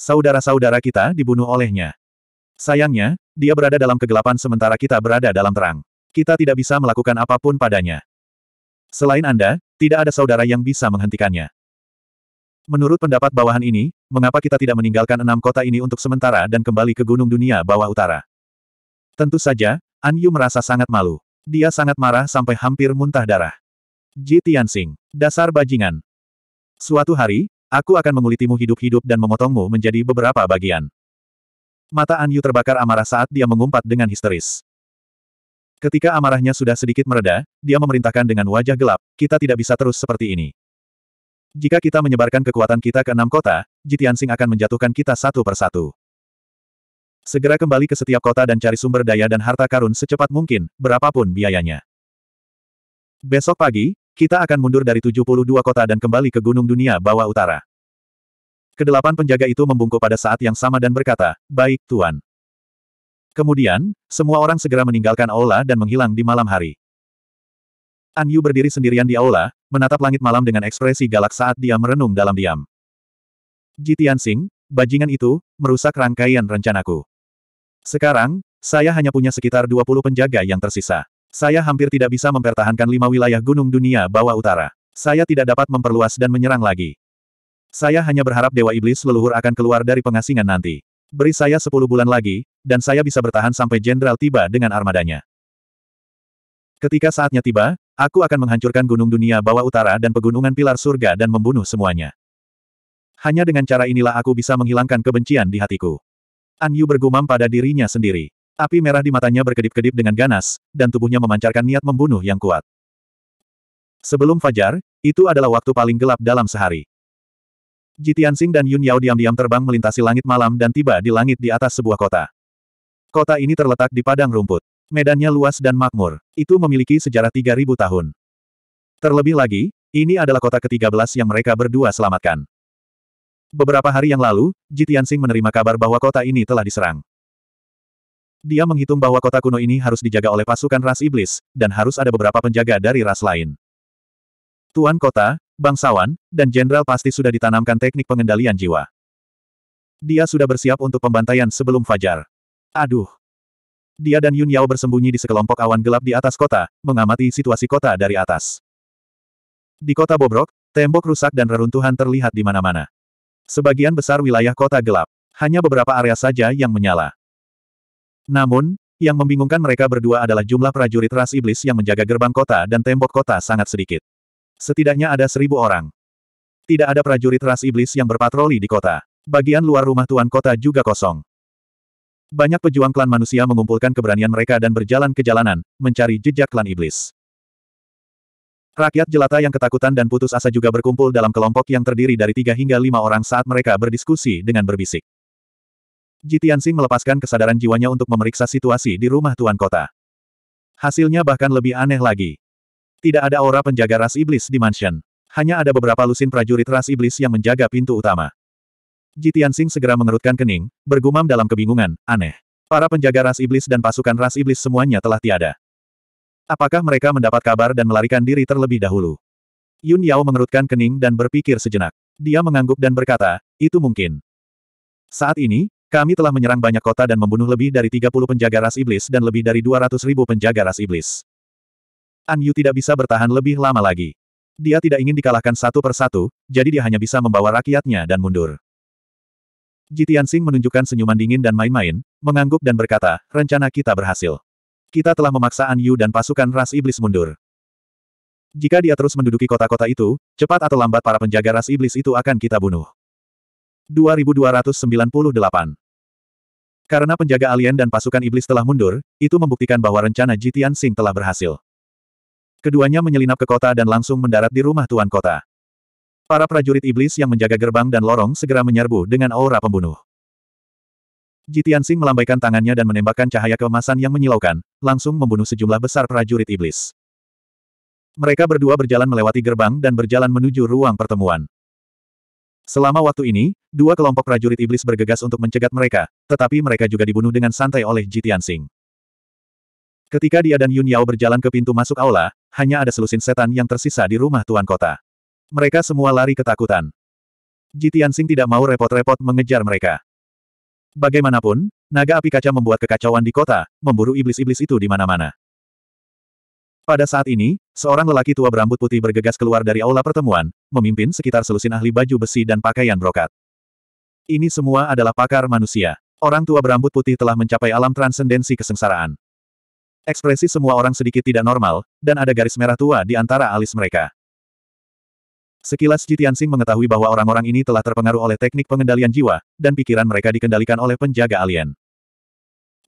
Saudara-saudara kita dibunuh olehnya. Sayangnya, dia berada dalam kegelapan sementara kita berada dalam terang. Kita tidak bisa melakukan apapun padanya. Selain Anda, tidak ada saudara yang bisa menghentikannya. Menurut pendapat bawahan ini, mengapa kita tidak meninggalkan enam kota ini untuk sementara dan kembali ke Gunung Dunia Bawah Utara? Tentu saja, An Yu merasa sangat malu. Dia sangat marah sampai hampir muntah darah. Ji Tianxing, dasar bajingan. Suatu hari, aku akan mengulitimu hidup-hidup dan memotongmu menjadi beberapa bagian. Mata An Yu terbakar amarah saat dia mengumpat dengan histeris. Ketika amarahnya sudah sedikit mereda, dia memerintahkan dengan wajah gelap, kita tidak bisa terus seperti ini. Jika kita menyebarkan kekuatan kita ke enam kota, Jitiansing akan menjatuhkan kita satu persatu. Segera kembali ke setiap kota dan cari sumber daya dan harta karun secepat mungkin, berapapun biayanya. Besok pagi, kita akan mundur dari 72 kota dan kembali ke Gunung Dunia Bawah Utara. Kedelapan penjaga itu membungkuk pada saat yang sama dan berkata, Baik, Tuan. Kemudian, semua orang segera meninggalkan aula dan menghilang di malam hari. An Yu berdiri sendirian di aula, menatap langit malam dengan ekspresi galak saat dia merenung dalam diam. Ji Tianxing, bajingan itu, merusak rangkaian rencanaku. Sekarang, saya hanya punya sekitar 20 penjaga yang tersisa. Saya hampir tidak bisa mempertahankan lima wilayah gunung dunia bawah utara. Saya tidak dapat memperluas dan menyerang lagi. Saya hanya berharap Dewa Iblis leluhur akan keluar dari pengasingan nanti. Beri saya sepuluh bulan lagi, dan saya bisa bertahan sampai jenderal tiba dengan armadanya. Ketika saatnya tiba, aku akan menghancurkan gunung dunia bawah utara dan pegunungan pilar surga dan membunuh semuanya. Hanya dengan cara inilah aku bisa menghilangkan kebencian di hatiku. An Yu bergumam pada dirinya sendiri. Api merah di matanya berkedip-kedip dengan ganas, dan tubuhnya memancarkan niat membunuh yang kuat. Sebelum fajar, itu adalah waktu paling gelap dalam sehari. Jitiansing dan Yun Yao diam-diam terbang melintasi langit malam dan tiba di langit di atas sebuah kota. Kota ini terletak di padang rumput. Medannya luas dan makmur. Itu memiliki sejarah 3.000 tahun. Terlebih lagi, ini adalah kota ke-13 yang mereka berdua selamatkan. Beberapa hari yang lalu, Jitiansing menerima kabar bahwa kota ini telah diserang. Dia menghitung bahwa kota kuno ini harus dijaga oleh pasukan ras iblis, dan harus ada beberapa penjaga dari ras lain. Tuan kota, bangsawan, dan jenderal pasti sudah ditanamkan teknik pengendalian jiwa. Dia sudah bersiap untuk pembantaian sebelum fajar. Aduh. Dia dan Yun Yao bersembunyi di sekelompok awan gelap di atas kota, mengamati situasi kota dari atas. Di kota Bobrok, tembok rusak dan reruntuhan terlihat di mana-mana. Sebagian besar wilayah kota gelap. Hanya beberapa area saja yang menyala. Namun, yang membingungkan mereka berdua adalah jumlah prajurit ras iblis yang menjaga gerbang kota dan tembok kota sangat sedikit. Setidaknya ada seribu orang. Tidak ada prajurit ras iblis yang berpatroli di kota. Bagian luar rumah tuan kota juga kosong. Banyak pejuang klan manusia mengumpulkan keberanian mereka dan berjalan ke jalanan, mencari jejak klan iblis. Rakyat jelata yang ketakutan dan putus asa juga berkumpul dalam kelompok yang terdiri dari tiga hingga lima orang saat mereka berdiskusi dengan berbisik. Jitiansing melepaskan kesadaran jiwanya untuk memeriksa situasi di rumah tuan kota. Hasilnya bahkan lebih aneh lagi. Tidak ada aura penjaga ras iblis di mansion. Hanya ada beberapa lusin prajurit ras iblis yang menjaga pintu utama. Jitian Sing segera mengerutkan kening, bergumam dalam kebingungan, aneh. Para penjaga ras iblis dan pasukan ras iblis semuanya telah tiada. Apakah mereka mendapat kabar dan melarikan diri terlebih dahulu? Yun Yao mengerutkan kening dan berpikir sejenak. Dia mengangguk dan berkata, itu mungkin. Saat ini, kami telah menyerang banyak kota dan membunuh lebih dari 30 penjaga ras iblis dan lebih dari 200 ribu penjaga ras iblis. An Yu tidak bisa bertahan lebih lama lagi. Dia tidak ingin dikalahkan satu persatu, jadi dia hanya bisa membawa rakyatnya dan mundur. Jitian Sing menunjukkan senyuman dingin dan main-main, mengangguk dan berkata, rencana kita berhasil. Kita telah memaksa An Yu dan pasukan ras iblis mundur. Jika dia terus menduduki kota-kota itu, cepat atau lambat para penjaga ras iblis itu akan kita bunuh. 2298 Karena penjaga alien dan pasukan iblis telah mundur, itu membuktikan bahwa rencana Jitian Sing telah berhasil. Keduanya menyelinap ke kota dan langsung mendarat di rumah tuan kota. Para prajurit iblis yang menjaga gerbang dan lorong segera menyerbu dengan aura pembunuh. Jitian Sing melambaikan tangannya dan menembakkan cahaya kemasan yang menyilaukan, langsung membunuh sejumlah besar prajurit iblis. Mereka berdua berjalan melewati gerbang dan berjalan menuju ruang pertemuan. Selama waktu ini, dua kelompok prajurit iblis bergegas untuk mencegat mereka, tetapi mereka juga dibunuh dengan santai oleh Jitian Sing. Ketika dia dan Yun Yao berjalan ke pintu masuk aula, hanya ada selusin setan yang tersisa di rumah tuan kota. Mereka semua lari ketakutan. Jitiansing tidak mau repot-repot mengejar mereka. Bagaimanapun, naga api kaca membuat kekacauan di kota, memburu iblis-iblis itu di mana-mana. Pada saat ini, seorang lelaki tua berambut putih bergegas keluar dari aula pertemuan, memimpin sekitar selusin ahli baju besi dan pakaian brokat. Ini semua adalah pakar manusia. Orang tua berambut putih telah mencapai alam transendensi kesengsaraan. Ekspresi semua orang sedikit tidak normal, dan ada garis merah tua di antara alis mereka. Sekilas Jitiansing mengetahui bahwa orang-orang ini telah terpengaruh oleh teknik pengendalian jiwa, dan pikiran mereka dikendalikan oleh penjaga alien.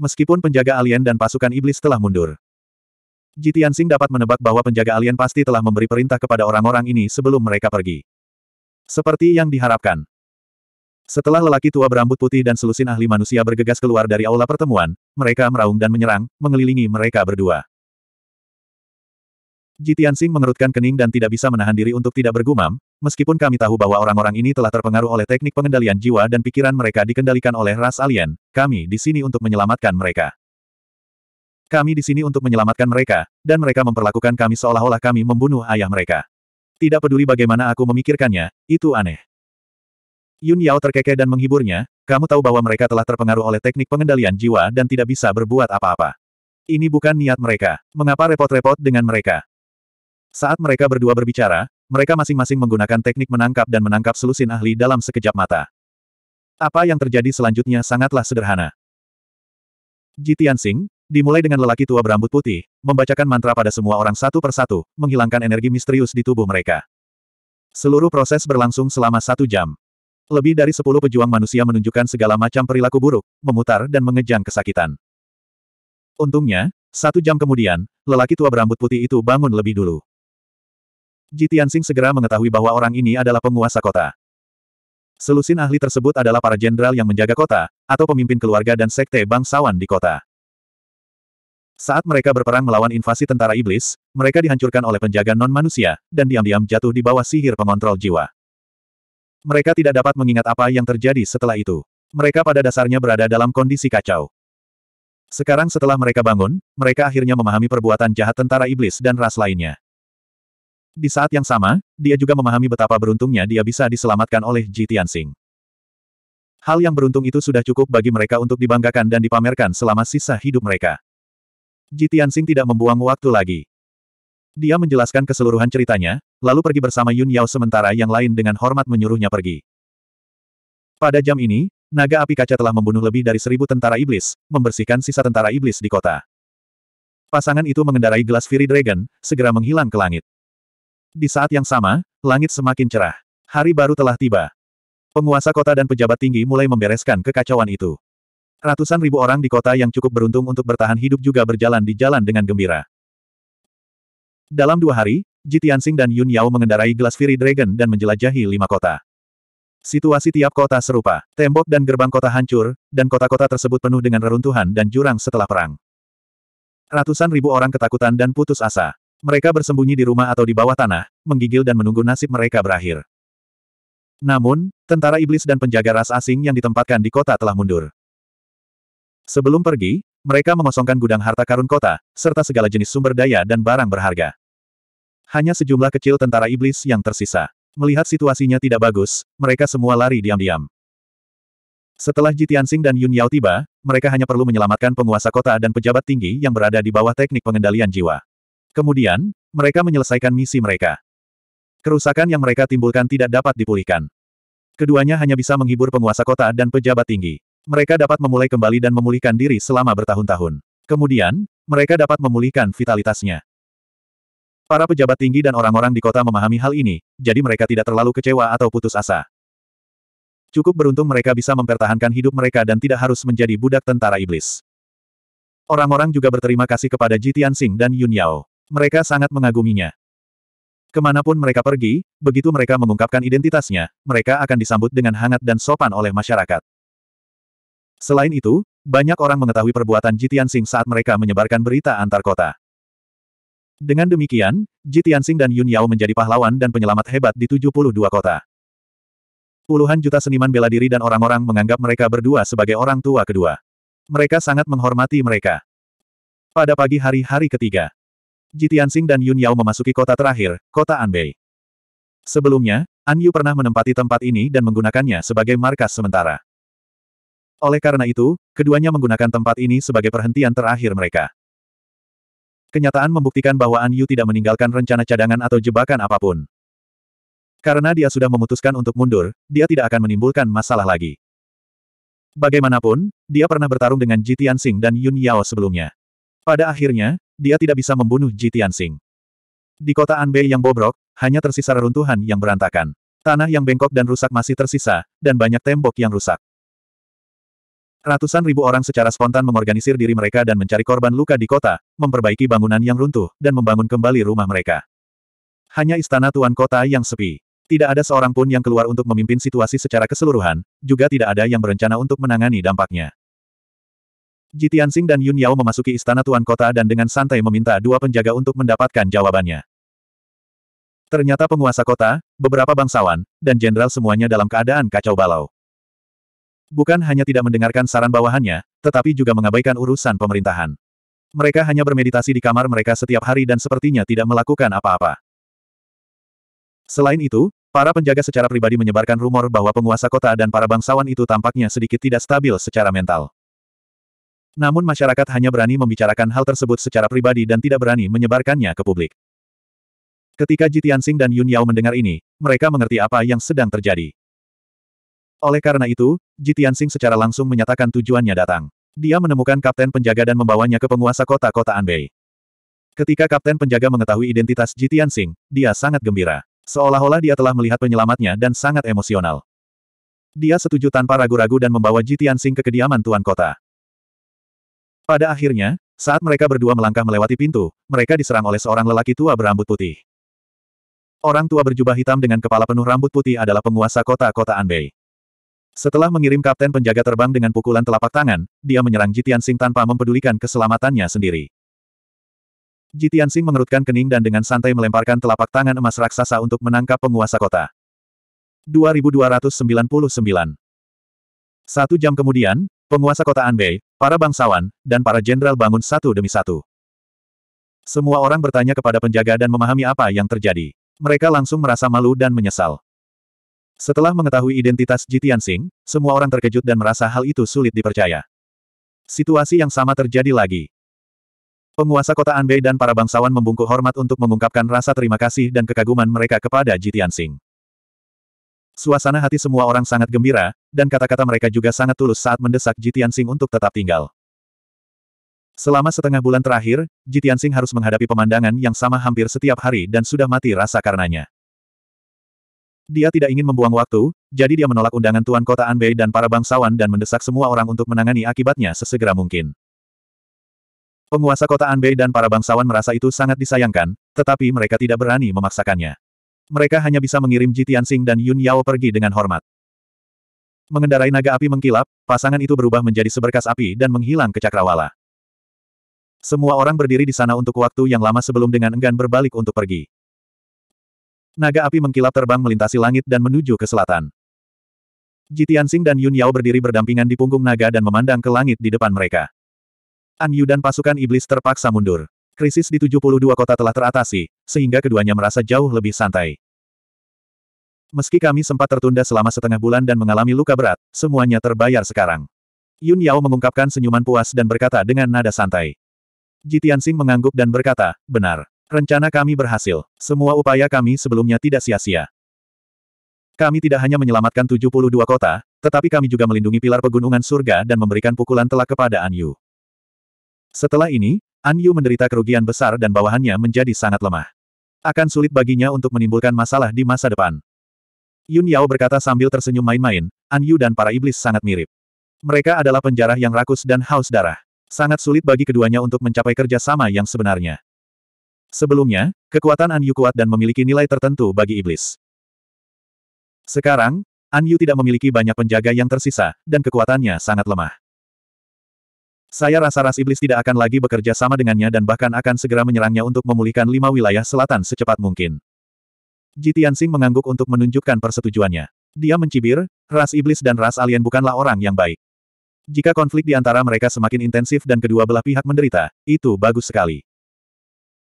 Meskipun penjaga alien dan pasukan iblis telah mundur. Jitiansing dapat menebak bahwa penjaga alien pasti telah memberi perintah kepada orang-orang ini sebelum mereka pergi. Seperti yang diharapkan. Setelah lelaki tua berambut putih dan selusin ahli manusia bergegas keluar dari aula pertemuan, mereka meraung dan menyerang, mengelilingi mereka berdua. Ji Tianxing mengerutkan kening dan tidak bisa menahan diri untuk tidak bergumam, meskipun kami tahu bahwa orang-orang ini telah terpengaruh oleh teknik pengendalian jiwa dan pikiran mereka dikendalikan oleh ras alien, kami di sini untuk menyelamatkan mereka. Kami di sini untuk menyelamatkan mereka, dan mereka memperlakukan kami seolah-olah kami membunuh ayah mereka. Tidak peduli bagaimana aku memikirkannya, itu aneh. Yun Yao terkekeh dan menghiburnya, kamu tahu bahwa mereka telah terpengaruh oleh teknik pengendalian jiwa dan tidak bisa berbuat apa-apa. Ini bukan niat mereka. Mengapa repot-repot dengan mereka? Saat mereka berdua berbicara, mereka masing-masing menggunakan teknik menangkap dan menangkap selusin ahli dalam sekejap mata. Apa yang terjadi selanjutnya sangatlah sederhana. Ji Tianxing, dimulai dengan lelaki tua berambut putih, membacakan mantra pada semua orang satu persatu, menghilangkan energi misterius di tubuh mereka. Seluruh proses berlangsung selama satu jam. Lebih dari sepuluh pejuang manusia menunjukkan segala macam perilaku buruk, memutar dan mengejang kesakitan. Untungnya, satu jam kemudian, lelaki tua berambut putih itu bangun lebih dulu. Ji Tianxing segera mengetahui bahwa orang ini adalah penguasa kota. Selusin ahli tersebut adalah para jenderal yang menjaga kota, atau pemimpin keluarga dan sekte bangsawan di kota. Saat mereka berperang melawan invasi tentara iblis, mereka dihancurkan oleh penjaga non-manusia, dan diam-diam jatuh di bawah sihir pengontrol jiwa. Mereka tidak dapat mengingat apa yang terjadi setelah itu. Mereka pada dasarnya berada dalam kondisi kacau. Sekarang setelah mereka bangun, mereka akhirnya memahami perbuatan jahat tentara iblis dan ras lainnya. Di saat yang sama, dia juga memahami betapa beruntungnya dia bisa diselamatkan oleh Ji Tianxing. Hal yang beruntung itu sudah cukup bagi mereka untuk dibanggakan dan dipamerkan selama sisa hidup mereka. Ji Tianxing tidak membuang waktu lagi. Dia menjelaskan keseluruhan ceritanya, lalu pergi bersama Yun Yao sementara yang lain dengan hormat menyuruhnya pergi. Pada jam ini, naga api kaca telah membunuh lebih dari seribu tentara iblis, membersihkan sisa tentara iblis di kota. Pasangan itu mengendarai gelas Fury Dragon, segera menghilang ke langit. Di saat yang sama, langit semakin cerah. Hari baru telah tiba. Penguasa kota dan pejabat tinggi mulai membereskan kekacauan itu. Ratusan ribu orang di kota yang cukup beruntung untuk bertahan hidup juga berjalan di jalan dengan gembira. Dalam dua hari, Ji dan Yun Yao mengendarai gelas Fury Dragon dan menjelajahi lima kota. Situasi tiap kota serupa, tembok dan gerbang kota hancur, dan kota-kota tersebut penuh dengan reruntuhan dan jurang setelah perang. Ratusan ribu orang ketakutan dan putus asa. Mereka bersembunyi di rumah atau di bawah tanah, menggigil dan menunggu nasib mereka berakhir. Namun, tentara iblis dan penjaga ras asing yang ditempatkan di kota telah mundur. Sebelum pergi, mereka mengosongkan gudang harta karun kota, serta segala jenis sumber daya dan barang berharga. Hanya sejumlah kecil tentara iblis yang tersisa. Melihat situasinya tidak bagus, mereka semua lari diam-diam. Setelah Jitian Sing dan Yun Yao tiba, mereka hanya perlu menyelamatkan penguasa kota dan pejabat tinggi yang berada di bawah teknik pengendalian jiwa. Kemudian, mereka menyelesaikan misi mereka. Kerusakan yang mereka timbulkan tidak dapat dipulihkan. Keduanya hanya bisa menghibur penguasa kota dan pejabat tinggi. Mereka dapat memulai kembali dan memulihkan diri selama bertahun-tahun. Kemudian, mereka dapat memulihkan vitalitasnya. Para pejabat tinggi dan orang-orang di kota memahami hal ini, jadi mereka tidak terlalu kecewa atau putus asa. Cukup beruntung mereka bisa mempertahankan hidup mereka dan tidak harus menjadi budak tentara iblis. Orang-orang juga berterima kasih kepada Jitian Sing dan Yun Yao. Mereka sangat mengaguminya. Kemanapun mereka pergi, begitu mereka mengungkapkan identitasnya, mereka akan disambut dengan hangat dan sopan oleh masyarakat. Selain itu, banyak orang mengetahui perbuatan Jitian Sing saat mereka menyebarkan berita antar kota. Dengan demikian, Jitian Sing dan Yun Yao menjadi pahlawan dan penyelamat hebat di 72 kota. Puluhan juta seniman bela diri dan orang-orang menganggap mereka berdua sebagai orang tua kedua. Mereka sangat menghormati mereka. Pada pagi hari-hari ketiga, Ji Tianxing dan Yun Yao memasuki kota terakhir, kota Anbei. Sebelumnya, An Yu pernah menempati tempat ini dan menggunakannya sebagai markas sementara. Oleh karena itu, keduanya menggunakan tempat ini sebagai perhentian terakhir mereka. Kenyataan membuktikan bahwa An Yu tidak meninggalkan rencana cadangan atau jebakan apapun. Karena dia sudah memutuskan untuk mundur, dia tidak akan menimbulkan masalah lagi. Bagaimanapun, dia pernah bertarung dengan Ji Tianxing dan Yun Yao sebelumnya. Pada akhirnya, dia tidak bisa membunuh Ji Tianxing. Di kota Anbei yang bobrok, hanya tersisa reruntuhan yang berantakan. Tanah yang bengkok dan rusak masih tersisa, dan banyak tembok yang rusak. Ratusan ribu orang secara spontan mengorganisir diri mereka dan mencari korban luka di kota, memperbaiki bangunan yang runtuh, dan membangun kembali rumah mereka. Hanya istana tuan kota yang sepi. Tidak ada seorang pun yang keluar untuk memimpin situasi secara keseluruhan, juga tidak ada yang berencana untuk menangani dampaknya. Ji Tianxing dan Yun Yao memasuki istana Tuan Kota dan dengan santai meminta dua penjaga untuk mendapatkan jawabannya. Ternyata penguasa kota, beberapa bangsawan, dan jenderal semuanya dalam keadaan kacau balau. Bukan hanya tidak mendengarkan saran bawahannya, tetapi juga mengabaikan urusan pemerintahan. Mereka hanya bermeditasi di kamar mereka setiap hari dan sepertinya tidak melakukan apa-apa. Selain itu, para penjaga secara pribadi menyebarkan rumor bahwa penguasa kota dan para bangsawan itu tampaknya sedikit tidak stabil secara mental. Namun masyarakat hanya berani membicarakan hal tersebut secara pribadi dan tidak berani menyebarkannya ke publik. Ketika Ji Tianxing dan Yun Yao mendengar ini, mereka mengerti apa yang sedang terjadi. Oleh karena itu, Ji Tianxing secara langsung menyatakan tujuannya datang. Dia menemukan kapten penjaga dan membawanya ke penguasa kota-kota Anbei. Ketika kapten penjaga mengetahui identitas Ji Tianxing, dia sangat gembira. Seolah-olah dia telah melihat penyelamatnya dan sangat emosional. Dia setuju tanpa ragu-ragu dan membawa Ji Tianxing ke kediaman tuan kota. Pada akhirnya, saat mereka berdua melangkah melewati pintu, mereka diserang oleh seorang lelaki tua berambut putih. Orang tua berjubah hitam dengan kepala penuh rambut putih adalah penguasa kota-kota Anbei. Setelah mengirim kapten penjaga terbang dengan pukulan telapak tangan, dia menyerang Jitian Sing tanpa mempedulikan keselamatannya sendiri. Jitian Sing mengerutkan kening dan dengan santai melemparkan telapak tangan emas raksasa untuk menangkap penguasa kota. 2299 Satu jam kemudian, penguasa kota Anbei, para bangsawan, dan para jenderal bangun satu demi satu. Semua orang bertanya kepada penjaga dan memahami apa yang terjadi. Mereka langsung merasa malu dan menyesal. Setelah mengetahui identitas Jitian Singh, semua orang terkejut dan merasa hal itu sulit dipercaya. Situasi yang sama terjadi lagi. Penguasa kota Anbei dan para bangsawan membungkuk hormat untuk mengungkapkan rasa terima kasih dan kekaguman mereka kepada Jitian Singh. Suasana hati semua orang sangat gembira, dan kata-kata mereka juga sangat tulus saat mendesak Jitian Jitiansing untuk tetap tinggal. Selama setengah bulan terakhir, Jitian Jitiansing harus menghadapi pemandangan yang sama hampir setiap hari dan sudah mati rasa karenanya. Dia tidak ingin membuang waktu, jadi dia menolak undangan Tuan Kota Anbei dan para bangsawan dan mendesak semua orang untuk menangani akibatnya sesegera mungkin. Penguasa kota Anbei dan para bangsawan merasa itu sangat disayangkan, tetapi mereka tidak berani memaksakannya. Mereka hanya bisa mengirim Ji Tianxing dan Yun Yao pergi dengan hormat. Mengendarai naga api mengkilap, pasangan itu berubah menjadi seberkas api dan menghilang ke cakrawala. Semua orang berdiri di sana untuk waktu yang lama sebelum dengan enggan berbalik untuk pergi. Naga api mengkilap terbang melintasi langit dan menuju ke selatan. Jitian Sing dan Yun Yao berdiri berdampingan di punggung naga dan memandang ke langit di depan mereka. An Yu dan pasukan iblis terpaksa mundur. Krisis di 72 kota telah teratasi, sehingga keduanya merasa jauh lebih santai. Meski kami sempat tertunda selama setengah bulan dan mengalami luka berat, semuanya terbayar sekarang. Yun Yao mengungkapkan senyuman puas dan berkata dengan nada santai. Jitian Sing mengangguk dan berkata, benar. Rencana kami berhasil. Semua upaya kami sebelumnya tidak sia-sia. Kami tidak hanya menyelamatkan 72 kota, tetapi kami juga melindungi pilar pegunungan surga dan memberikan pukulan telak kepada An Yu. Setelah ini, An Yu menderita kerugian besar dan bawahannya menjadi sangat lemah. Akan sulit baginya untuk menimbulkan masalah di masa depan. Yun Yao berkata sambil tersenyum main-main, An Yu dan para iblis sangat mirip. Mereka adalah penjarah yang rakus dan haus darah. Sangat sulit bagi keduanya untuk mencapai kerja sama yang sebenarnya. Sebelumnya, kekuatan An Yu kuat dan memiliki nilai tertentu bagi iblis. Sekarang, An Yu tidak memiliki banyak penjaga yang tersisa, dan kekuatannya sangat lemah. Saya rasa ras iblis tidak akan lagi bekerja sama dengannya dan bahkan akan segera menyerangnya untuk memulihkan lima wilayah selatan secepat mungkin. Jitian mengangguk untuk menunjukkan persetujuannya. Dia mencibir, ras iblis dan ras alien bukanlah orang yang baik. Jika konflik di antara mereka semakin intensif dan kedua belah pihak menderita, itu bagus sekali.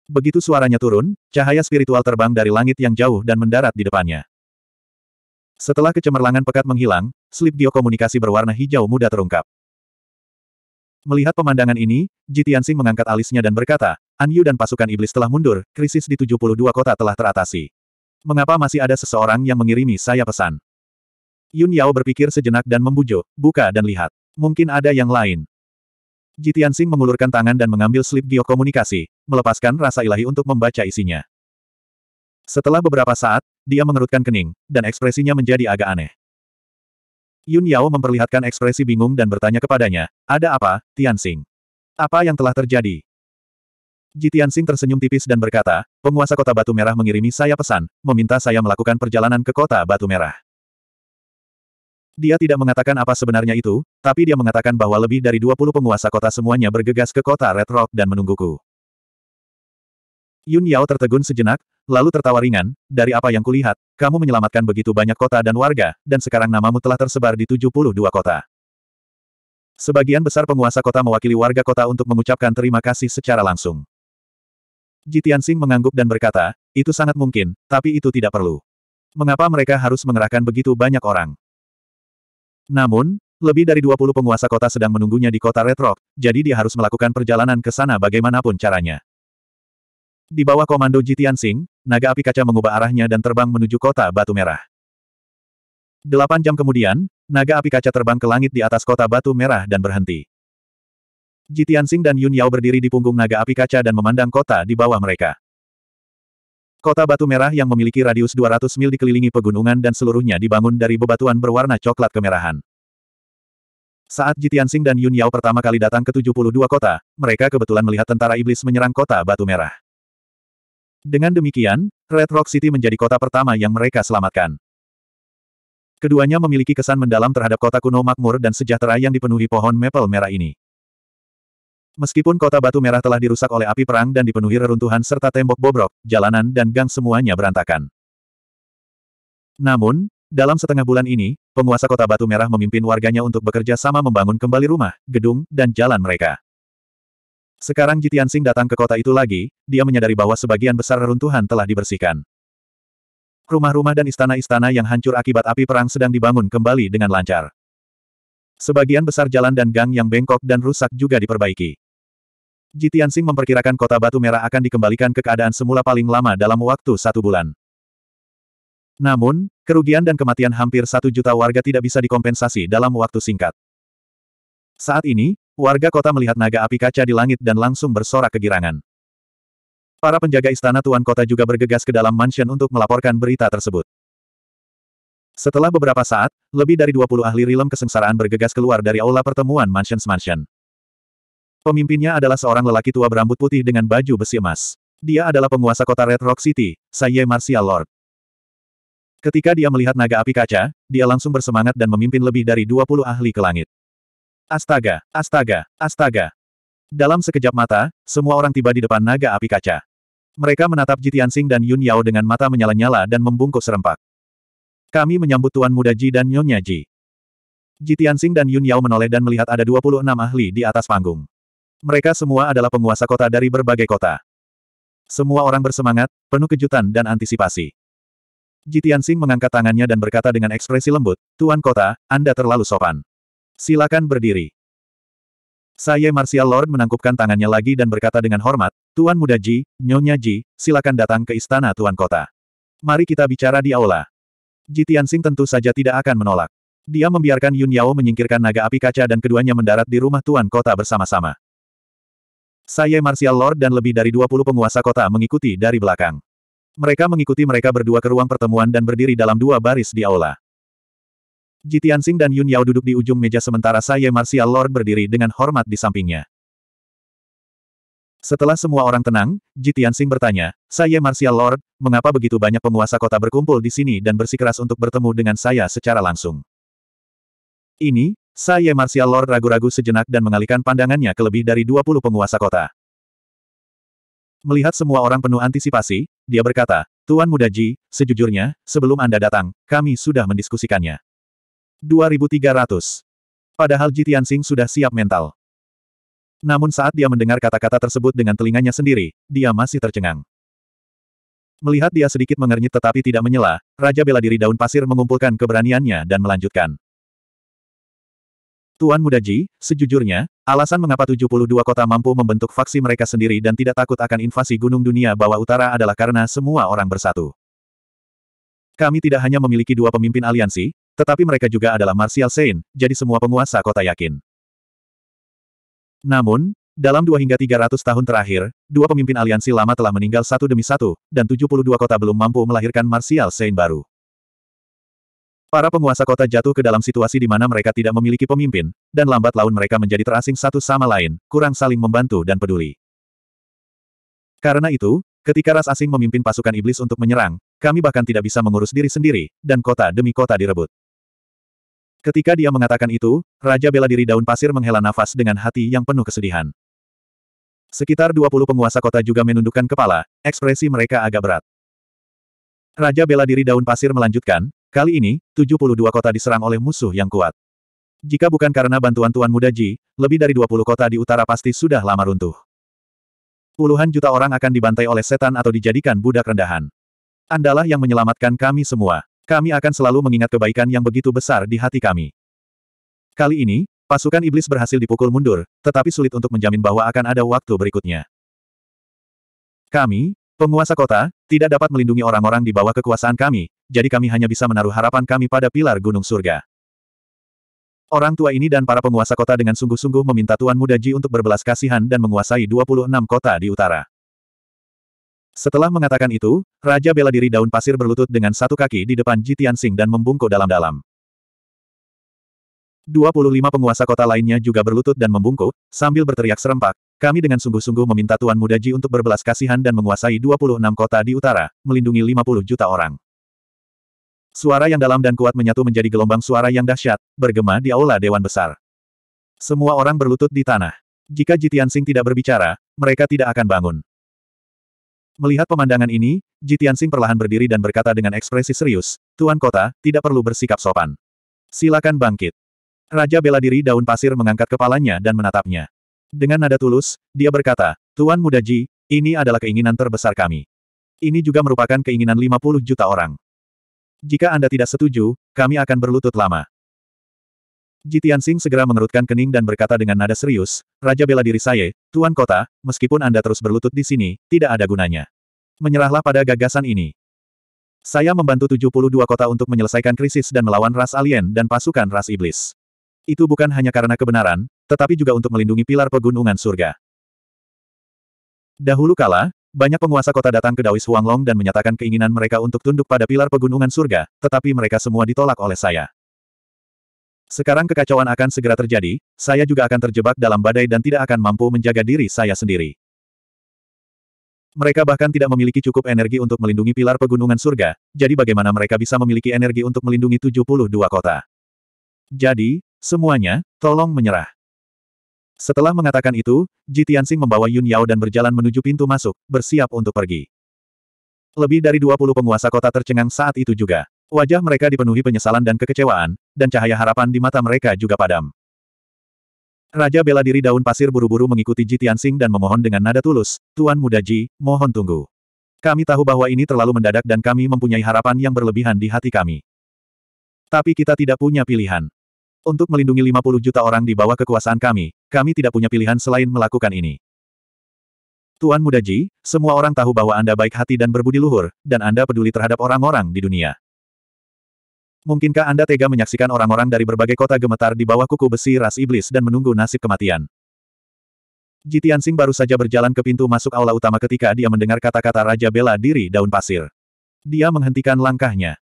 Begitu suaranya turun, cahaya spiritual terbang dari langit yang jauh dan mendarat di depannya. Setelah kecemerlangan pekat menghilang, slip komunikasi berwarna hijau muda terungkap. Melihat pemandangan ini, Jitiansing mengangkat alisnya dan berkata, "An Yu dan pasukan iblis telah mundur, krisis di 72 kota telah teratasi. Mengapa masih ada seseorang yang mengirimi saya pesan? Yun Yao berpikir sejenak dan membujuk, buka dan lihat. Mungkin ada yang lain. Jitiansing mengulurkan tangan dan mengambil slip geo komunikasi, melepaskan rasa ilahi untuk membaca isinya. Setelah beberapa saat, dia mengerutkan kening, dan ekspresinya menjadi agak aneh. Yun Yao memperlihatkan ekspresi bingung dan bertanya kepadanya, ada apa, Tianxing? Apa yang telah terjadi? Ji Tianxing tersenyum tipis dan berkata, penguasa kota Batu Merah mengirimi saya pesan, meminta saya melakukan perjalanan ke kota Batu Merah. Dia tidak mengatakan apa sebenarnya itu, tapi dia mengatakan bahwa lebih dari 20 penguasa kota semuanya bergegas ke kota Red Rock dan menungguku. Yun Yao tertegun sejenak, lalu tertawa ringan, dari apa yang kulihat, kamu menyelamatkan begitu banyak kota dan warga, dan sekarang namamu telah tersebar di 72 kota. Sebagian besar penguasa kota mewakili warga kota untuk mengucapkan terima kasih secara langsung. Jitian Sing mengangguk dan berkata, itu sangat mungkin, tapi itu tidak perlu. Mengapa mereka harus mengerahkan begitu banyak orang? Namun, lebih dari 20 penguasa kota sedang menunggunya di kota Red jadi dia harus melakukan perjalanan ke sana bagaimanapun caranya. Di bawah komando Jitian Singh, naga api kaca mengubah arahnya dan terbang menuju kota Batu Merah. Delapan jam kemudian, naga api kaca terbang ke langit di atas kota Batu Merah dan berhenti. Jitian Singh dan Yun Yao berdiri di punggung naga api kaca dan memandang kota di bawah mereka. Kota Batu Merah yang memiliki radius 200 mil dikelilingi pegunungan dan seluruhnya dibangun dari bebatuan berwarna coklat kemerahan. Saat Jitian Singh dan Yun Yao pertama kali datang ke 72 kota, mereka kebetulan melihat tentara iblis menyerang kota Batu Merah. Dengan demikian, Red Rock City menjadi kota pertama yang mereka selamatkan. Keduanya memiliki kesan mendalam terhadap kota kuno makmur dan sejahtera yang dipenuhi pohon maple merah ini. Meskipun kota batu merah telah dirusak oleh api perang dan dipenuhi reruntuhan serta tembok bobrok, jalanan dan gang semuanya berantakan. Namun, dalam setengah bulan ini, penguasa kota batu merah memimpin warganya untuk bekerja sama membangun kembali rumah, gedung, dan jalan mereka. Sekarang Jitiansing datang ke kota itu lagi, dia menyadari bahwa sebagian besar reruntuhan telah dibersihkan. Rumah-rumah dan istana-istana yang hancur akibat api perang sedang dibangun kembali dengan lancar. Sebagian besar jalan dan gang yang bengkok dan rusak juga diperbaiki. Jitiansing memperkirakan kota Batu Merah akan dikembalikan ke keadaan semula paling lama dalam waktu satu bulan. Namun, kerugian dan kematian hampir satu juta warga tidak bisa dikompensasi dalam waktu singkat. Saat ini, Warga kota melihat naga api kaca di langit dan langsung bersorak kegirangan. Para penjaga istana tuan kota juga bergegas ke dalam mansion untuk melaporkan berita tersebut. Setelah beberapa saat, lebih dari 20 ahli rilem kesengsaraan bergegas keluar dari aula pertemuan mansion Mansion. Pemimpinnya adalah seorang lelaki tua berambut putih dengan baju besi emas. Dia adalah penguasa kota Red Rock City, Saye Martial Lord. Ketika dia melihat naga api kaca, dia langsung bersemangat dan memimpin lebih dari 20 ahli ke langit. Astaga, astaga, astaga. Dalam sekejap mata, semua orang tiba di depan naga api kaca. Mereka menatap Jitian Sing dan Yun Yao dengan mata menyala-nyala dan membungkuk serempak. Kami menyambut Tuan Muda Ji dan Nyonya Ji. Jitian Sing dan Yun Yao menoleh dan melihat ada 26 ahli di atas panggung. Mereka semua adalah penguasa kota dari berbagai kota. Semua orang bersemangat, penuh kejutan dan antisipasi. Jitian Sing mengangkat tangannya dan berkata dengan ekspresi lembut, Tuan Kota, Anda terlalu sopan. Silakan berdiri. Saya Martial Lord menangkupkan tangannya lagi dan berkata dengan hormat, Tuan Muda Ji, Nyonya Ji, silakan datang ke istana Tuan Kota. Mari kita bicara di aula. Ji Tianxing tentu saja tidak akan menolak. Dia membiarkan Yun Yao menyingkirkan naga api kaca dan keduanya mendarat di rumah Tuan Kota bersama-sama. Saya Martial Lord dan lebih dari 20 penguasa kota mengikuti dari belakang. Mereka mengikuti mereka berdua ke ruang pertemuan dan berdiri dalam dua baris di aula. Ji Tianxing dan Yun Yao duduk di ujung meja sementara Saye Martial Lord berdiri dengan hormat di sampingnya. Setelah semua orang tenang, Ji Tianxing bertanya, Saya Martial Lord, mengapa begitu banyak penguasa kota berkumpul di sini dan bersikeras untuk bertemu dengan saya secara langsung? Ini, saya Martial Lord ragu-ragu sejenak dan mengalihkan pandangannya ke lebih dari 20 penguasa kota. Melihat semua orang penuh antisipasi, dia berkata, Tuan Muda Ji, sejujurnya, sebelum Anda datang, kami sudah mendiskusikannya. 2300. Padahal Ji Tianxing sudah siap mental. Namun saat dia mendengar kata-kata tersebut dengan telinganya sendiri, dia masih tercengang. Melihat dia sedikit mengernyit tetapi tidak menyela, Raja Bela Diri Daun Pasir mengumpulkan keberaniannya dan melanjutkan. Tuan Muda Ji, sejujurnya, alasan mengapa 72 kota mampu membentuk faksi mereka sendiri dan tidak takut akan invasi gunung dunia bawah utara adalah karena semua orang bersatu. Kami tidak hanya memiliki dua pemimpin aliansi, tetapi mereka juga adalah Martial Saint, jadi semua penguasa kota yakin. Namun, dalam 2 hingga 300 tahun terakhir, dua pemimpin aliansi lama telah meninggal satu demi satu, dan 72 kota belum mampu melahirkan Martial Saint baru. Para penguasa kota jatuh ke dalam situasi di mana mereka tidak memiliki pemimpin, dan lambat laun mereka menjadi terasing satu sama lain, kurang saling membantu dan peduli. Karena itu, ketika ras asing memimpin pasukan iblis untuk menyerang, kami bahkan tidak bisa mengurus diri sendiri, dan kota demi kota direbut. Ketika dia mengatakan itu, Raja bela diri daun pasir menghela nafas dengan hati yang penuh kesedihan. Sekitar 20 penguasa kota juga menundukkan kepala, ekspresi mereka agak berat. Raja bela diri daun pasir melanjutkan, kali ini, 72 kota diserang oleh musuh yang kuat. Jika bukan karena bantuan Tuan Muda Ji, lebih dari 20 kota di utara pasti sudah lama runtuh. Puluhan juta orang akan dibantai oleh setan atau dijadikan budak rendahan. Andalah yang menyelamatkan kami semua. Kami akan selalu mengingat kebaikan yang begitu besar di hati kami. Kali ini, pasukan iblis berhasil dipukul mundur, tetapi sulit untuk menjamin bahwa akan ada waktu berikutnya. Kami, penguasa kota, tidak dapat melindungi orang-orang di bawah kekuasaan kami, jadi kami hanya bisa menaruh harapan kami pada pilar gunung surga. Orang tua ini dan para penguasa kota dengan sungguh-sungguh meminta Tuan Mudaji untuk berbelas kasihan dan menguasai 26 kota di utara. Setelah mengatakan itu, Raja bela diri daun pasir berlutut dengan satu kaki di depan Ji Tianxing dan membungkuk dalam-dalam. 25 penguasa kota lainnya juga berlutut dan membungkuk, sambil berteriak serempak, kami dengan sungguh-sungguh meminta Tuan Muda Ji untuk berbelas kasihan dan menguasai 26 kota di utara, melindungi 50 juta orang. Suara yang dalam dan kuat menyatu menjadi gelombang suara yang dahsyat, bergema di aula Dewan Besar. Semua orang berlutut di tanah. Jika Jitian Sing tidak berbicara, mereka tidak akan bangun. Melihat pemandangan ini, Ji Tianxing perlahan berdiri dan berkata dengan ekspresi serius, Tuan Kota, tidak perlu bersikap sopan. Silakan bangkit. Raja bela diri daun pasir mengangkat kepalanya dan menatapnya. Dengan nada tulus, dia berkata, Tuan Muda Ji, ini adalah keinginan terbesar kami. Ini juga merupakan keinginan 50 juta orang. Jika Anda tidak setuju, kami akan berlutut lama. Jitian Sing segera mengerutkan kening dan berkata dengan nada serius, Raja bela diri saya, Tuan Kota, meskipun Anda terus berlutut di sini, tidak ada gunanya. Menyerahlah pada gagasan ini. Saya membantu 72 kota untuk menyelesaikan krisis dan melawan ras alien dan pasukan ras iblis. Itu bukan hanya karena kebenaran, tetapi juga untuk melindungi pilar pegunungan surga. Dahulu kala, banyak penguasa kota datang ke Dawis Huanglong dan menyatakan keinginan mereka untuk tunduk pada pilar pegunungan surga, tetapi mereka semua ditolak oleh saya. Sekarang kekacauan akan segera terjadi, saya juga akan terjebak dalam badai dan tidak akan mampu menjaga diri saya sendiri. Mereka bahkan tidak memiliki cukup energi untuk melindungi pilar pegunungan surga, jadi bagaimana mereka bisa memiliki energi untuk melindungi 72 kota? Jadi, semuanya, tolong menyerah. Setelah mengatakan itu, Ji Tianxing membawa Yun Yao dan berjalan menuju pintu masuk, bersiap untuk pergi. Lebih dari 20 penguasa kota tercengang saat itu juga. Wajah mereka dipenuhi penyesalan dan kekecewaan, dan cahaya harapan di mata mereka juga padam. Raja bela diri daun pasir buru-buru mengikuti Ji Tianxing dan memohon dengan nada tulus, Tuan Muda Ji, mohon tunggu. Kami tahu bahwa ini terlalu mendadak dan kami mempunyai harapan yang berlebihan di hati kami. Tapi kita tidak punya pilihan. Untuk melindungi 50 juta orang di bawah kekuasaan kami, kami tidak punya pilihan selain melakukan ini. Tuan Muda Ji, semua orang tahu bahwa Anda baik hati dan berbudi luhur, dan Anda peduli terhadap orang-orang di dunia. Mungkinkah Anda tega menyaksikan orang-orang dari berbagai kota gemetar di bawah kuku besi ras iblis dan menunggu nasib kematian? Jitian Singh baru saja berjalan ke pintu masuk aula utama ketika dia mendengar kata-kata Raja Bela Diri Daun Pasir. Dia menghentikan langkahnya.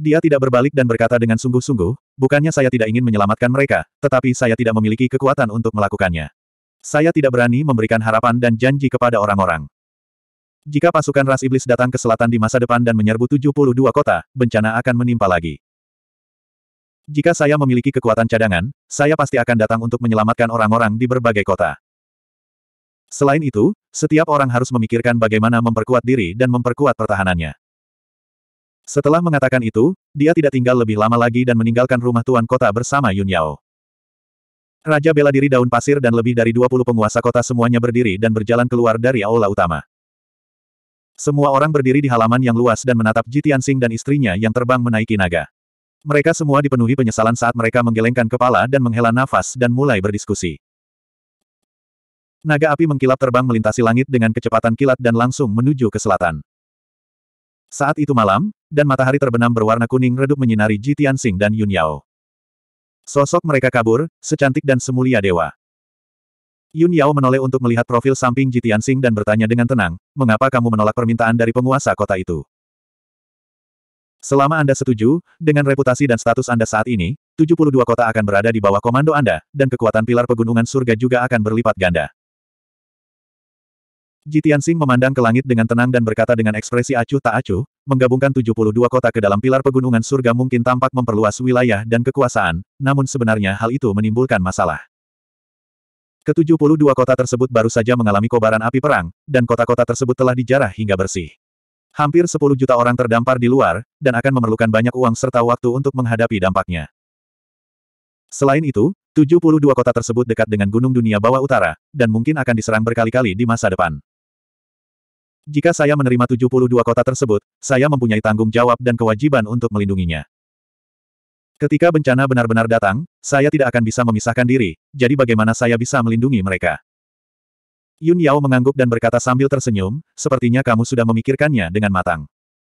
Dia tidak berbalik dan berkata dengan sungguh-sungguh, bukannya saya tidak ingin menyelamatkan mereka, tetapi saya tidak memiliki kekuatan untuk melakukannya. Saya tidak berani memberikan harapan dan janji kepada orang-orang. Jika pasukan ras iblis datang ke selatan di masa depan dan menyerbu 72 kota, bencana akan menimpa lagi. Jika saya memiliki kekuatan cadangan, saya pasti akan datang untuk menyelamatkan orang-orang di berbagai kota. Selain itu, setiap orang harus memikirkan bagaimana memperkuat diri dan memperkuat pertahanannya. Setelah mengatakan itu, dia tidak tinggal lebih lama lagi dan meninggalkan rumah tuan kota bersama Yun Yao. Raja bela diri daun pasir dan lebih dari 20 penguasa kota semuanya berdiri dan berjalan keluar dari aula utama. Semua orang berdiri di halaman yang luas dan menatap Jitian Tianxing dan istrinya yang terbang menaiki naga. Mereka semua dipenuhi penyesalan saat mereka menggelengkan kepala dan menghela nafas dan mulai berdiskusi. Naga api mengkilap terbang melintasi langit dengan kecepatan kilat dan langsung menuju ke selatan. Saat itu malam, dan matahari terbenam berwarna kuning redup menyinari Jitian Tianxing dan Yun Yao. Sosok mereka kabur, secantik dan semulia dewa. Yun Yao menoleh untuk melihat profil samping Jitiansing dan bertanya dengan tenang, mengapa kamu menolak permintaan dari penguasa kota itu? Selama Anda setuju, dengan reputasi dan status Anda saat ini, 72 kota akan berada di bawah komando Anda, dan kekuatan pilar pegunungan surga juga akan berlipat ganda. Jitiansing memandang ke langit dengan tenang dan berkata dengan ekspresi acuh tak acuh, menggabungkan 72 kota ke dalam pilar pegunungan surga mungkin tampak memperluas wilayah dan kekuasaan, namun sebenarnya hal itu menimbulkan masalah. Ketujuh puluh dua kota tersebut baru saja mengalami kobaran api perang, dan kota-kota tersebut telah dijarah hingga bersih. Hampir sepuluh juta orang terdampar di luar, dan akan memerlukan banyak uang serta waktu untuk menghadapi dampaknya. Selain itu, tujuh puluh dua kota tersebut dekat dengan Gunung Dunia Bawah Utara, dan mungkin akan diserang berkali-kali di masa depan. Jika saya menerima tujuh puluh dua kota tersebut, saya mempunyai tanggung jawab dan kewajiban untuk melindunginya. Ketika bencana benar-benar datang, saya tidak akan bisa memisahkan diri, jadi bagaimana saya bisa melindungi mereka? Yun Yao mengangguk dan berkata sambil tersenyum, sepertinya kamu sudah memikirkannya dengan matang.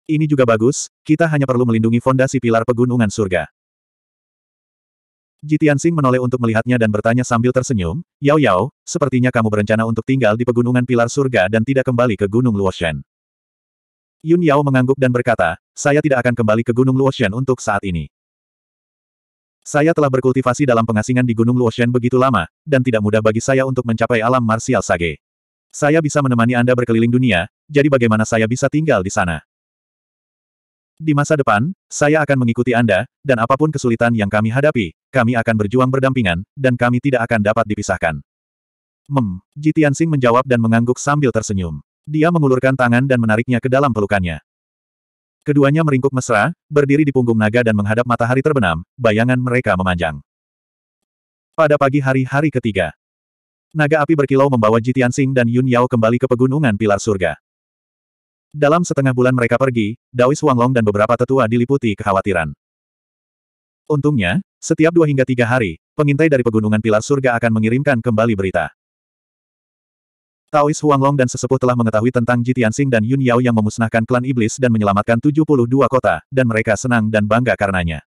Ini juga bagus, kita hanya perlu melindungi fondasi pilar pegunungan surga. Jitian Sing menoleh untuk melihatnya dan bertanya sambil tersenyum, Yao Yao, sepertinya kamu berencana untuk tinggal di pegunungan pilar surga dan tidak kembali ke Gunung Luoshan. Yun Yao mengangguk dan berkata, saya tidak akan kembali ke Gunung Luoshan untuk saat ini. Saya telah berkultivasi dalam pengasingan di Gunung Luoshen begitu lama, dan tidak mudah bagi saya untuk mencapai alam marsial sage. Saya bisa menemani Anda berkeliling dunia, jadi bagaimana saya bisa tinggal di sana? Di masa depan, saya akan mengikuti Anda, dan apapun kesulitan yang kami hadapi, kami akan berjuang berdampingan, dan kami tidak akan dapat dipisahkan. Mem, Jitian menjawab dan mengangguk sambil tersenyum. Dia mengulurkan tangan dan menariknya ke dalam pelukannya. Keduanya meringkuk mesra, berdiri di punggung naga dan menghadap matahari terbenam, bayangan mereka memanjang. Pada pagi hari hari ketiga, naga api berkilau membawa Jitian Sing dan Yun Yao kembali ke pegunungan Pilar Surga. Dalam setengah bulan mereka pergi, Daois Wanglong dan beberapa tetua diliputi kekhawatiran. Untungnya, setiap dua hingga tiga hari, pengintai dari pegunungan Pilar Surga akan mengirimkan kembali berita. Taois Huanglong dan sesepuh telah mengetahui tentang Jitian Sing dan Yun Yao yang memusnahkan klan iblis dan menyelamatkan 72 kota, dan mereka senang dan bangga karenanya.